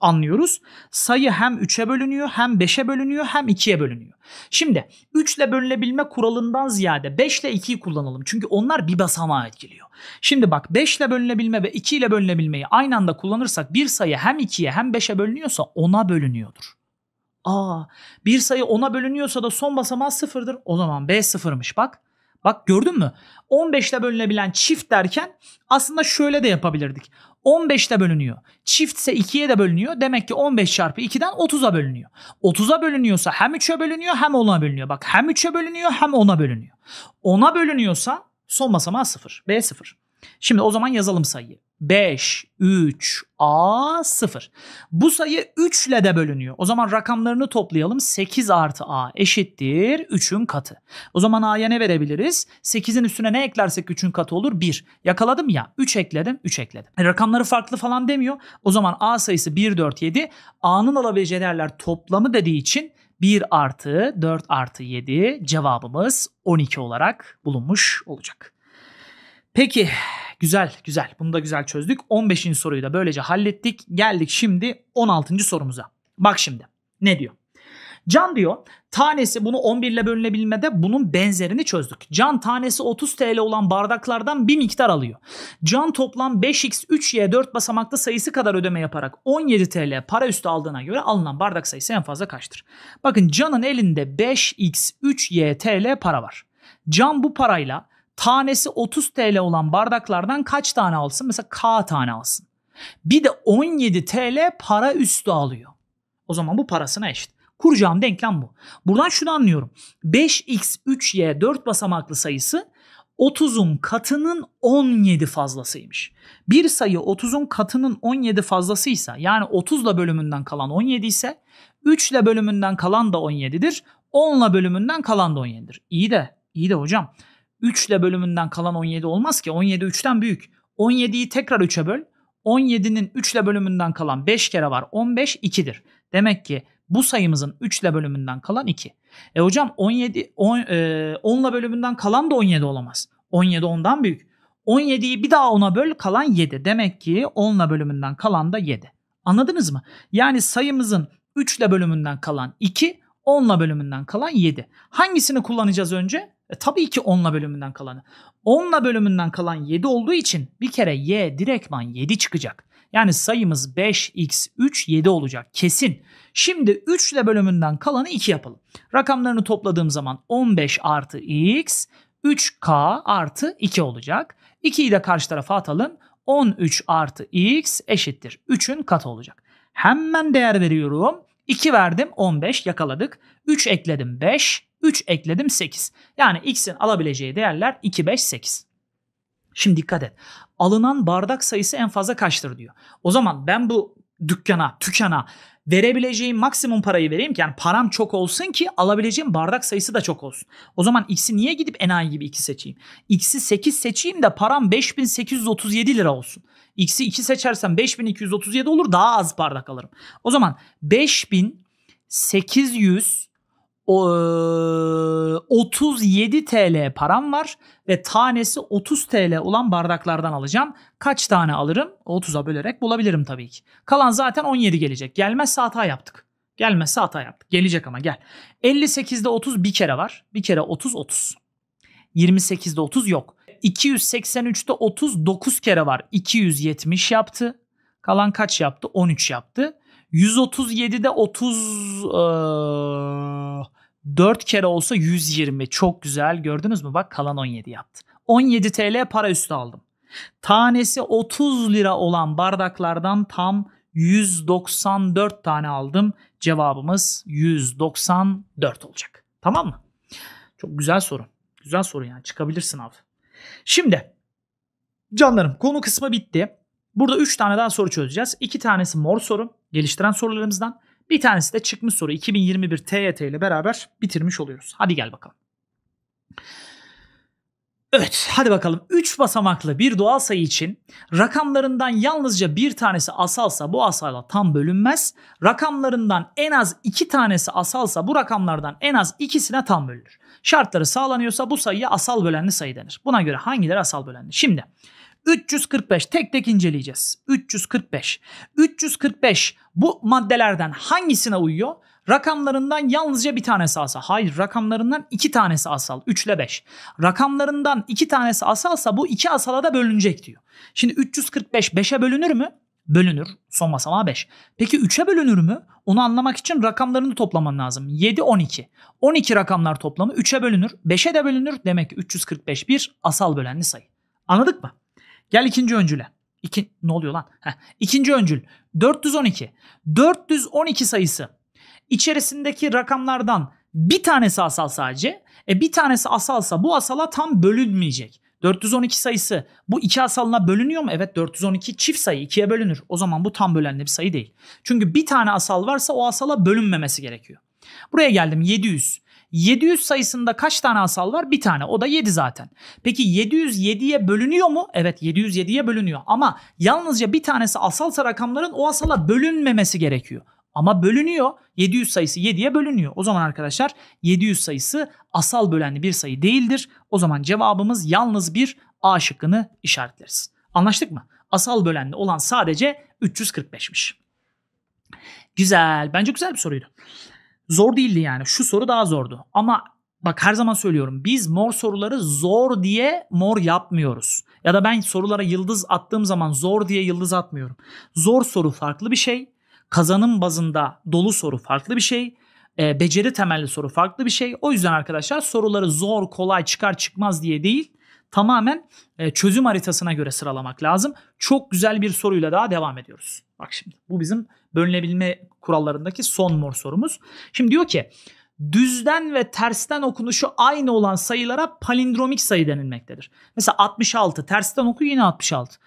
anlıyoruz. Sayı hem 3'e bölünüyor hem 5'e bölünüyor hem 2'ye bölünüyor. Şimdi 3 ile bölünebilme kuralından ziyade 5 ile 2'yi kullanalım. Çünkü onlar bir basamağa etkiliyor. Şimdi bak 5 ile bölünebilme ve 2 ile bölünebilmeyi aynı anda kullanırsak bir sayı hem 2'ye hem 5'e bölünüyorsa 10'a bölünüyordur. Aa, bir sayı 10'a bölünüyorsa da son basamağı 0'dır. O zaman B 0'mış bak. Bak gördün mü? 15 ile bölünebilen çift derken aslında şöyle de yapabilirdik. 15'te bölünüyor. Çiftse 2'ye de bölünüyor. Demek ki 15 çarpı 2'den 30'a bölünüyor. 30'a bölünüyorsa hem 3'e bölünüyor hem 10'a bölünüyor. Bak hem 3'e bölünüyor hem 10'a bölünüyor. 10'a bölünüyorsa son basamağı 0. B 0. Şimdi o zaman yazalım sayıyı. 5, 3, A, 0. Bu sayı 3 ile de bölünüyor. O zaman rakamlarını toplayalım. 8 artı A eşittir 3'ün katı. O zaman A'ya ne verebiliriz? 8'in üstüne ne eklersek 3'ün katı olur? 1. Yakaladım ya. 3 ekledim, 3 ekledim. E, rakamları farklı falan demiyor. O zaman A sayısı 1, 4, 7. A'nın alabileceği değerler toplamı dediği için 1 artı 4 artı 7 cevabımız 12 olarak bulunmuş olacak. Peki Güzel güzel bunu da güzel çözdük. 15. soruyu da böylece hallettik. Geldik şimdi 16. sorumuza. Bak şimdi ne diyor? Can diyor tanesi bunu 11 ile bölünebilmede bunun benzerini çözdük. Can tanesi 30 TL olan bardaklardan bir miktar alıyor. Can toplam 5x 3y 4 basamaklı sayısı kadar ödeme yaparak 17 TL para üstü aldığına göre alınan bardak sayısı en fazla kaçtır? Bakın Can'ın elinde 5x 3y TL para var. Can bu parayla tanesi 30 TL olan bardaklardan kaç tane alsın? Mesela K tane alsın. Bir de 17 TL para üstü alıyor. O zaman bu parasına eşit. Kuracağım denklem bu. Buradan şunu anlıyorum. 5x 3y 4 basamaklı sayısı 30'un katının 17 fazlasıymış. Bir sayı 30'un katının 17 fazlasıysa yani 30'la bölümünden kalan 17 ise 3'le bölümünden kalan da 17'dir. 10'la bölümünden kalan da 17'dir. İyi de iyi de hocam 3 ile bölümünden kalan 17 olmaz ki. 17 3'ten büyük. 17'yi tekrar 3'e böl. 17'nin 3 ile bölümünden kalan 5 kere var. 15 2'dir. Demek ki bu sayımızın 3 ile bölümünden kalan 2. E hocam 17 10, e, bölümünden kalan da 17 olamaz. 17 ondan büyük. 17'yi bir daha 10'a böl kalan 7. Demek ki 10 ile bölümünden kalan da 7. Anladınız mı? Yani sayımızın 3 ile bölümünden kalan 2, 10 ile bölümünden kalan 7. Hangisini kullanacağız önce? E, tabii ki onla bölümünden kalanı. Onla bölümünden kalan 7 olduğu için bir kere y direktman 7 çıkacak. Yani sayımız 5x3 7 olacak kesin. Şimdi 3 ile bölümünden kalanı 2 yapalım. Rakamlarını topladığım zaman 15 artı x 3k artı 2 olacak. 2'yi de karşı tarafa atalım. 13 artı x eşittir. 3'ün katı olacak. Hemen değer veriyorum. 2 verdim 15 yakaladık. 3 ekledim 5 3 ekledim 8. Yani x'in alabileceği değerler 2, 5, 8. Şimdi dikkat et. Alınan bardak sayısı en fazla kaçtır diyor. O zaman ben bu dükkana, tükana verebileceğim maksimum parayı vereyim ki yani param çok olsun ki alabileceğim bardak sayısı da çok olsun. O zaman x'i niye gidip enayi gibi 2 seçeyim? x'i 8 seçeyim de param 5837 lira olsun. x'i 2 seçersem 5237 olur daha az bardak alırım. O zaman 5800 37 TL param var ve tanesi 30 TL olan bardaklardan alacağım. Kaç tane alırım? 30'a bölerek bulabilirim tabii ki. Kalan zaten 17 gelecek. Gelmezse hata yaptık. Gelmezse hata yaptık. Gelecek ama gel. 58'de 30 bir kere var. Bir kere 30 30. 28'de 30 yok. 283'te 39 kere var. 270 yaptı. Kalan kaç yaptı? 13 yaptı. 137'de 30 ee, 4 kere olsa 120 çok güzel gördünüz mü? Bak kalan 17 yaptı. 17 TL para üstü aldım. Tanesi 30 lira olan bardaklardan tam 194 tane aldım. Cevabımız 194 olacak. Tamam mı? Çok güzel soru. Güzel soru yani çıkabilirsin abi. Şimdi canlarım konu kısmı bitti. Burada 3 tane daha soru çözeceğiz. 2 tanesi mor soru geliştiren sorularımızdan. Bir tanesi de çıkmış soru 2021 TYT ile beraber bitirmiş oluyoruz. Hadi gel bakalım. Evet hadi bakalım 3 basamaklı bir doğal sayı için rakamlarından yalnızca bir tanesi asalsa bu asayla tam bölünmez. Rakamlarından en az 2 tanesi asalsa bu rakamlardan en az ikisine tam bölünür. Şartları sağlanıyorsa bu sayıya asal bölenli sayı denir. Buna göre hangileri asal bölenli? Şimdi 345 tek tek inceleyeceğiz. 345. 345 bu maddelerden hangisine uyuyor? Rakamlarından yalnızca bir tanesi asal. Hayır rakamlarından iki tanesi asal. 3 ile 5. Rakamlarından iki tanesi asalsa bu iki asala da bölünecek diyor. Şimdi 345 5'e bölünür mü? Bölünür. Son basamağı 5. Peki 3'e bölünür mü? Onu anlamak için rakamlarını toplaman lazım. 7, 12. 12 rakamlar toplamı 3'e bölünür. 5'e de bölünür. Demek ki 345 bir asal bölenli sayı. Anladık mı? Gel ikinci öncüle. İki, ne oluyor lan? Heh. İkinci öncül 412. 412 sayısı içerisindeki rakamlardan bir tanesi asal sadece. E bir tanesi asalsa bu asala tam bölünmeyecek. 412 sayısı bu iki asalına bölünüyor mu? Evet 412 çift sayı ikiye bölünür. O zaman bu tam bölenli bir sayı değil. Çünkü bir tane asal varsa o asala bölünmemesi gerekiyor. Buraya geldim 700. 700 sayısında kaç tane asal var? Bir tane. O da 7 zaten. Peki 707'ye bölünüyor mu? Evet 707'ye bölünüyor. Ama yalnızca bir tanesi asalsa rakamların o asala bölünmemesi gerekiyor. Ama bölünüyor. 700 sayısı 7'ye bölünüyor. O zaman arkadaşlar 700 sayısı asal bölenli bir sayı değildir. O zaman cevabımız yalnız bir A şıkkını işaretleriz. Anlaştık mı? Asal bölenli olan sadece 345'miş. Güzel. Bence güzel bir soruydu. Zor değildi yani. Şu soru daha zordu. Ama bak her zaman söylüyorum. Biz mor soruları zor diye mor yapmıyoruz. Ya da ben sorulara yıldız attığım zaman zor diye yıldız atmıyorum. Zor soru farklı bir şey. Kazanım bazında dolu soru farklı bir şey. E, beceri temelli soru farklı bir şey. O yüzden arkadaşlar soruları zor, kolay, çıkar çıkmaz diye değil tamamen e, çözüm haritasına göre sıralamak lazım. Çok güzel bir soruyla daha devam ediyoruz. Bak şimdi bu bizim bölünebilme kurallarındaki son mor sorumuz. Şimdi diyor ki düzden ve tersten okunuşu aynı olan sayılara palindromik sayı denilmektedir. Mesela 66 tersten oku yine 66.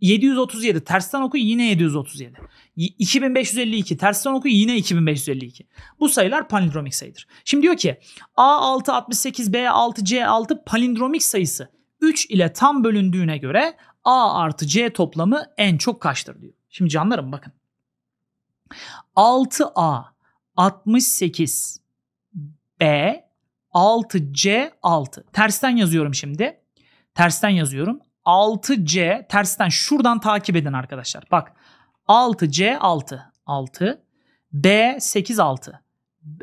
737 tersten oku yine 737. 2552 tersten oku yine 2552. Bu sayılar palindromik sayıdır. Şimdi diyor ki A6 68 B6 C6 palindromik sayısı 3 ile tam bölündüğüne göre A artı C toplamı en çok kaçtır diyor. Şimdi canlarım bakın. 6A 68 B 6C 6. Tersten yazıyorum şimdi. Tersten yazıyorum. 6C tersten şuradan takip edin arkadaşlar. Bak 6C 6 6 B 8 6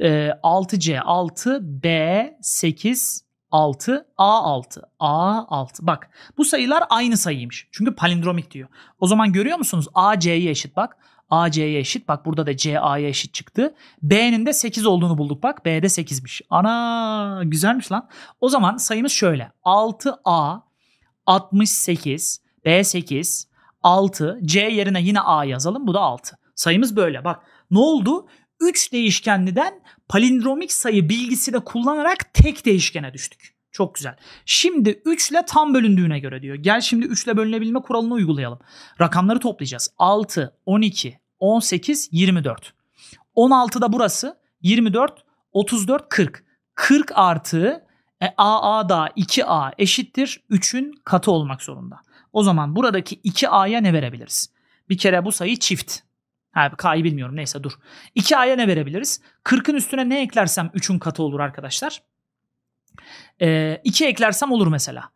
e, 6C 6 B 8 6 A6 A6 bak bu sayılar aynı sayıymış çünkü palindromik diyor. O zaman görüyor musunuz A C'ye eşit bak A C'ye eşit. Bak burada da C A'ya eşit çıktı. B'nin de 8 olduğunu bulduk bak. B'de 8'miş. Ana güzelmiş lan. O zaman sayımız şöyle. 6 A 68 B 8 6 C yerine yine A yazalım. Bu da 6. Sayımız böyle. Bak ne oldu? 3 değişkenliden palindromik sayı bilgisini kullanarak tek değişkene düştük. Çok güzel. Şimdi 3 ile tam bölündüğüne göre diyor. Gel şimdi 3 ile bölünebilme kuralını uygulayalım. Rakamları toplayacağız. 6, 12, 18, 24. 16 da burası. 24, 34, 40. 40 artı e, AA da 2A eşittir 3'ün katı olmak zorunda. O zaman buradaki 2A'ya ne verebiliriz? Bir kere bu sayı çift. Ha K'yı bilmiyorum neyse dur. 2A'ya ne verebiliriz? 40'ın üstüne ne eklersem 3'ün katı olur arkadaşlar. E, ee, 2 eklersem olur mesela.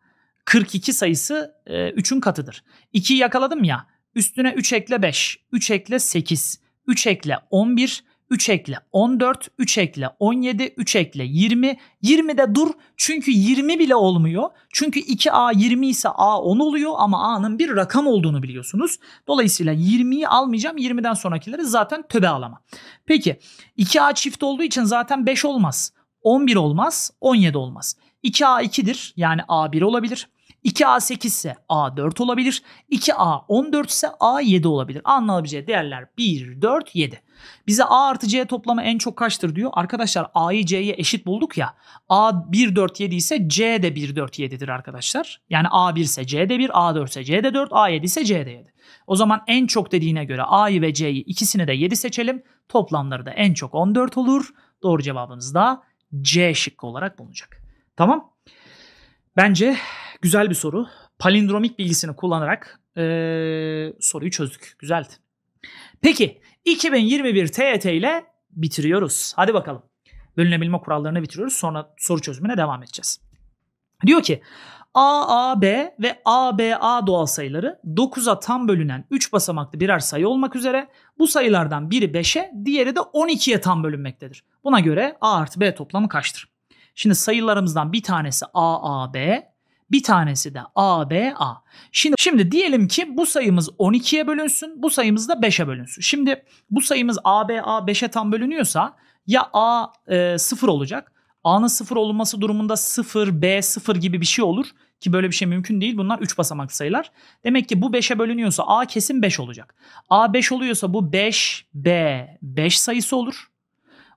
42 sayısı e, 3'ün katıdır. 2'yi yakaladım ya. Üstüne 3 ekle 5, 3 ekle 8, 3 ekle 11, 3 ekle 14, 3 ekle 17, 3 ekle 20. 20 de dur çünkü 20 bile olmuyor. Çünkü 2A 20 ise A 10 oluyor ama A'nın bir rakam olduğunu biliyorsunuz. Dolayısıyla 20'yi almayacağım. 20'den sonrakileri zaten töbe alamam. Peki 2A çift olduğu için zaten 5 olmaz. 11 olmaz, 17 olmaz. 2A2'dir yani A1 olabilir. 2A8 ise A4 olabilir. 2A14 ise A7 olabilir. Anlanabileceği değerler 1, 4, 7. Bize A artı C toplamı en çok kaçtır diyor. Arkadaşlar A'yı C'ye eşit bulduk ya. A 1, 4, 7 ise C de 1, 4, 7'dir arkadaşlar. Yani A1 ise C de 1, A4 ise C de 4, A7 ise C de 7. O zaman en çok dediğine göre A'yı ve C'yi ikisini de 7 seçelim. Toplamları da en çok 14 olur. Doğru cevabımız da C şıkkı olarak bulunacak. Tamam. Bence güzel bir soru. Palindromik bilgisini kullanarak ee, soruyu çözdük. Güzeldi. Peki 2021 TET ile bitiriyoruz. Hadi bakalım. Bölünebilme kurallarını bitiriyoruz. Sonra soru çözümüne devam edeceğiz. Diyor ki AAB ve ABA doğal sayıları 9'a tam bölünen 3 basamaklı birer sayı olmak üzere bu sayılardan biri 5'e diğeri de 12'ye tam bölünmektedir. Buna göre A artı B toplamı kaçtır? Şimdi sayılarımızdan bir tanesi AAB, bir tanesi de ABA. Şimdi şimdi diyelim ki bu sayımız 12'ye bölünsün, bu sayımız da 5'e bölünsün. Şimdi bu sayımız ABA 5'e tam bölünüyorsa ya A e, 0 olacak. A'nın 0 olması durumunda 0, B 0 gibi bir şey olur ki böyle bir şey mümkün değil. Bunlar 3 basamak sayılar. Demek ki bu 5'e bölünüyorsa A kesin 5 olacak. A 5 oluyorsa bu 5, B 5 sayısı olur.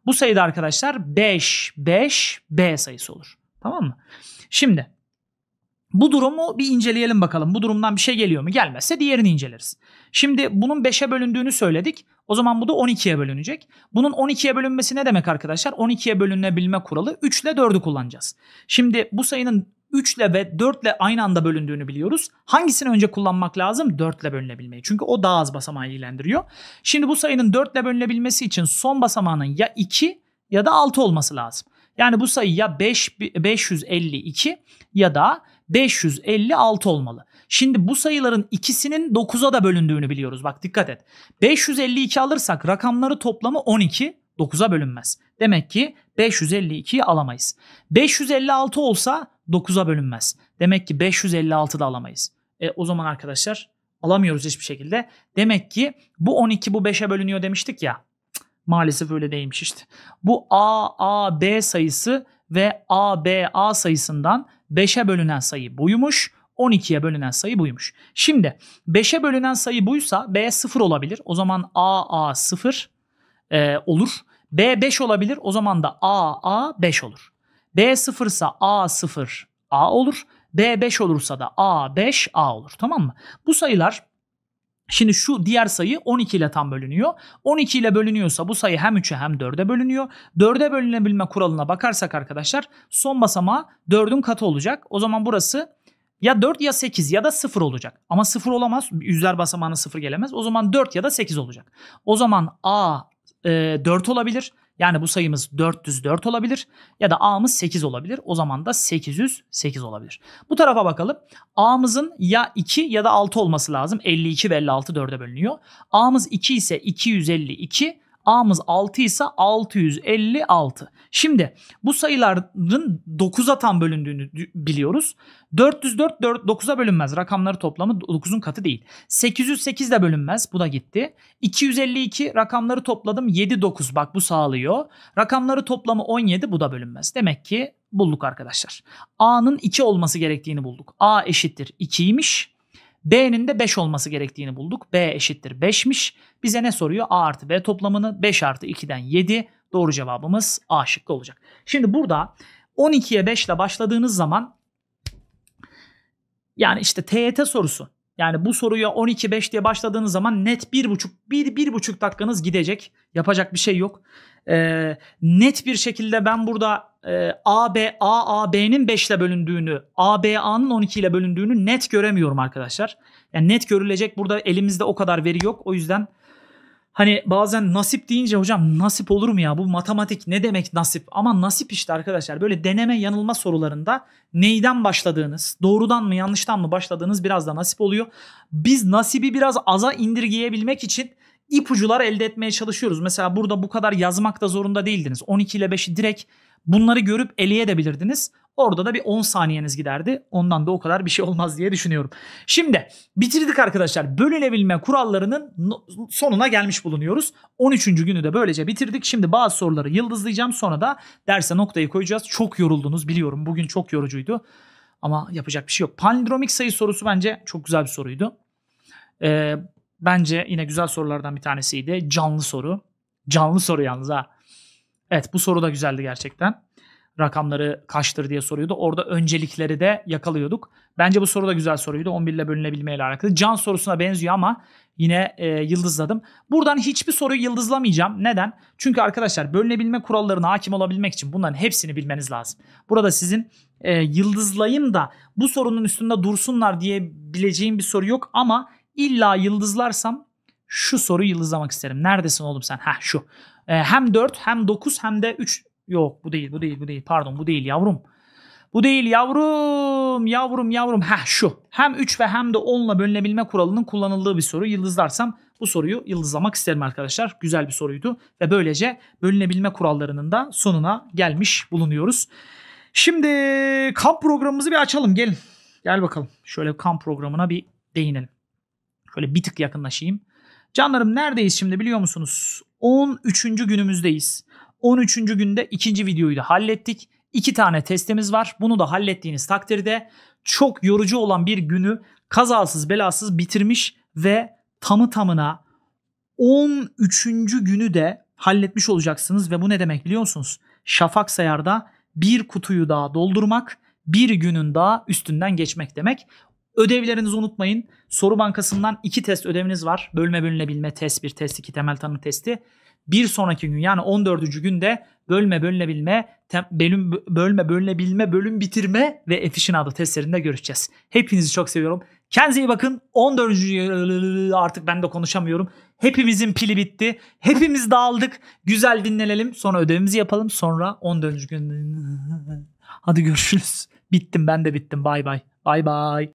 Bu sayıda arkadaşlar 5, 5, B sayısı olur. Tamam mı? Şimdi bu durumu bir inceleyelim bakalım. Bu durumdan bir şey geliyor mu? Gelmezse diğerini inceleriz. Şimdi bunun 5'e bölündüğünü söyledik. O zaman bu da 12'ye bölünecek. Bunun 12'ye bölünmesi ne demek arkadaşlar? 12'ye bölünebilme kuralı 3 ile 4'ü kullanacağız. Şimdi bu sayının 3 ile ve 4 ile aynı anda bölündüğünü biliyoruz. Hangisini önce kullanmak lazım? 4 ile bölünebilmeyi. Çünkü o daha az basamağı ilgilendiriyor. Şimdi bu sayının 4 ile bölünebilmesi için son basamağının ya 2 ya da 6 olması lazım. Yani bu sayı ya 5, 552 ya da 556 olmalı. Şimdi bu sayıların ikisinin 9'a da bölündüğünü biliyoruz. Bak dikkat et. 552 alırsak rakamları toplamı 12, 9'a bölünmez. Demek ki 552'yi alamayız. 556 olsa 9'a bölünmez. Demek ki 556 da alamayız. E, o zaman arkadaşlar alamıyoruz hiçbir şekilde. Demek ki bu 12 bu 5'e bölünüyor demiştik ya. maalesef öyle değilmiş işte. Bu A, A, B sayısı ve A, B, A sayısından 5'e bölünen sayı buymuş. 12'ye bölünen sayı buymuş. Şimdi 5'e bölünen sayı buysa B 0 olabilir. O zaman A, A 0 e, olur. B 5 olabilir. O zaman da A, A 5 olur. B 0 ise A 0 A olur. B 5 olursa da A 5 A olur. Tamam mı? Bu sayılar Şimdi şu diğer sayı 12 ile tam bölünüyor. 12 ile bölünüyorsa bu sayı hem 3'e hem 4'e bölünüyor. 4'e bölünebilme kuralına bakarsak arkadaşlar son basamağı 4'ün katı olacak. O zaman burası ya 4 ya 8 ya da 0 olacak. Ama 0 olamaz. Yüzler basamağına 0 gelemez. O zaman 4 ya da 8 olacak. O zaman A e, 4 olabilir. Yani bu sayımız 404 olabilir ya da A'mız 8 olabilir. O zaman da 808 olabilir. Bu tarafa bakalım. A'mızın ya 2 ya da 6 olması lazım. 52 ve 56 4'e bölünüyor. A'mız 2 ise 252, A'mız 6 ise 656. Şimdi bu sayıların 9'a tam bölündüğünü biliyoruz. 404 9'a bölünmez. Rakamları toplamı 9'un katı değil. 808 de bölünmez. Bu da gitti. 252 rakamları topladım. 7 9 bak bu sağlıyor. Rakamları toplamı 17 bu da bölünmez. Demek ki bulduk arkadaşlar. A'nın 2 olması gerektiğini bulduk. A eşittir 2'ymiş. B'nin de 5 olması gerektiğini bulduk. B eşittir 5'miş. Bize ne soruyor? A artı B toplamını 5 artı 2'den 7. Doğru cevabımız A şıkkı olacak. Şimdi burada 12'ye 5 ile başladığınız zaman yani işte TYT sorusu yani bu soruya 12-5 diye başladığınız zaman net 1,5 bir buçuk dakikanız gidecek. Yapacak bir şey yok. E, net bir şekilde ben burada e, AB, AAB'nin 5 ile bölündüğünü, ABA'nın 12 ile bölündüğünü net göremiyorum arkadaşlar. Yani net görülecek burada elimizde o kadar veri yok. O yüzden Hani bazen nasip deyince hocam nasip olur mu ya? Bu matematik ne demek nasip? Ama nasip işte arkadaşlar. Böyle deneme yanılma sorularında neyden başladığınız, doğrudan mı yanlıştan mı başladığınız biraz da nasip oluyor. Biz nasibi biraz aza indirgeyebilmek için ipucular elde etmeye çalışıyoruz. Mesela burada bu kadar yazmak da zorunda değildiniz. 12 ile 5'i direkt Bunları görüp eleye eleyebilirdiniz. Orada da bir 10 saniyeniz giderdi. Ondan da o kadar bir şey olmaz diye düşünüyorum. Şimdi bitirdik arkadaşlar. Bölünebilme kurallarının sonuna gelmiş bulunuyoruz. 13. günü de böylece bitirdik. Şimdi bazı soruları yıldızlayacağım. Sonra da derse noktayı koyacağız. Çok yoruldunuz biliyorum. Bugün çok yorucuydu. Ama yapacak bir şey yok. Palindromik sayı sorusu bence çok güzel bir soruydu. Ee, bence yine güzel sorulardan bir tanesiydi. Canlı soru. Canlı soru yalnız ha. Evet bu soru da güzeldi gerçekten. Rakamları kaçtır diye soruyordu. Orada öncelikleri de yakalıyorduk. Bence bu soru da güzel soruydu. 11 ile bölünebilme ile alakalı. Can sorusuna benziyor ama yine e, yıldızladım. Buradan hiçbir soruyu yıldızlamayacağım. Neden? Çünkü arkadaşlar bölünebilme kurallarına hakim olabilmek için bunların hepsini bilmeniz lazım. Burada sizin e, yıldızlayayım da bu sorunun üstünde dursunlar diyebileceğim bir soru yok ama illa yıldızlarsam şu soruyu yıldızlamak isterim. Neredesin oğlum sen? Ha şu. Ee, hem 4 hem 9 hem de 3. Yok bu değil bu değil bu değil. Pardon bu değil yavrum. Bu değil yavrum yavrum yavrum. Ha şu. Hem 3 ve hem de 10 ile bölünebilme kuralının kullanıldığı bir soru. Yıldızlarsam bu soruyu yıldızlamak isterim arkadaşlar. Güzel bir soruydu. Ve böylece bölünebilme kurallarının da sonuna gelmiş bulunuyoruz. Şimdi kamp programımızı bir açalım. Gelin. Gel bakalım. Şöyle kamp programına bir değinelim. Şöyle bir tık yakınlaşayım. Canlarım neredeyiz şimdi biliyor musunuz? 13. günümüzdeyiz. 13. günde ikinci videoyu da hallettik. İki tane testimiz var. Bunu da hallettiğiniz takdirde çok yorucu olan bir günü kazasız belasız bitirmiş ve tamı tamına 13. günü de halletmiş olacaksınız ve bu ne demek biliyor musunuz? Şafak sayarda bir kutuyu daha doldurmak, bir günün daha üstünden geçmek demek. Ödevlerinizi unutmayın. Soru bankasından iki test ödeviniz var. Bölme bölünebilme test 1, test 2, temel tanım testi. Bir sonraki gün yani 14. günde bölme bölünebilme, tem, bölüm, bölme bölünebilme, bölüm bitirme ve efficient adı testlerinde görüşeceğiz. Hepinizi çok seviyorum. Kendinize iyi bakın. 14. artık ben de konuşamıyorum. Hepimizin pili bitti. Hepimiz dağıldık. Güzel dinlenelim. Sonra ödevimizi yapalım. Sonra 14. gün. Hadi görüşürüz. Bittim ben de bittim. Bay bay. Bay bay.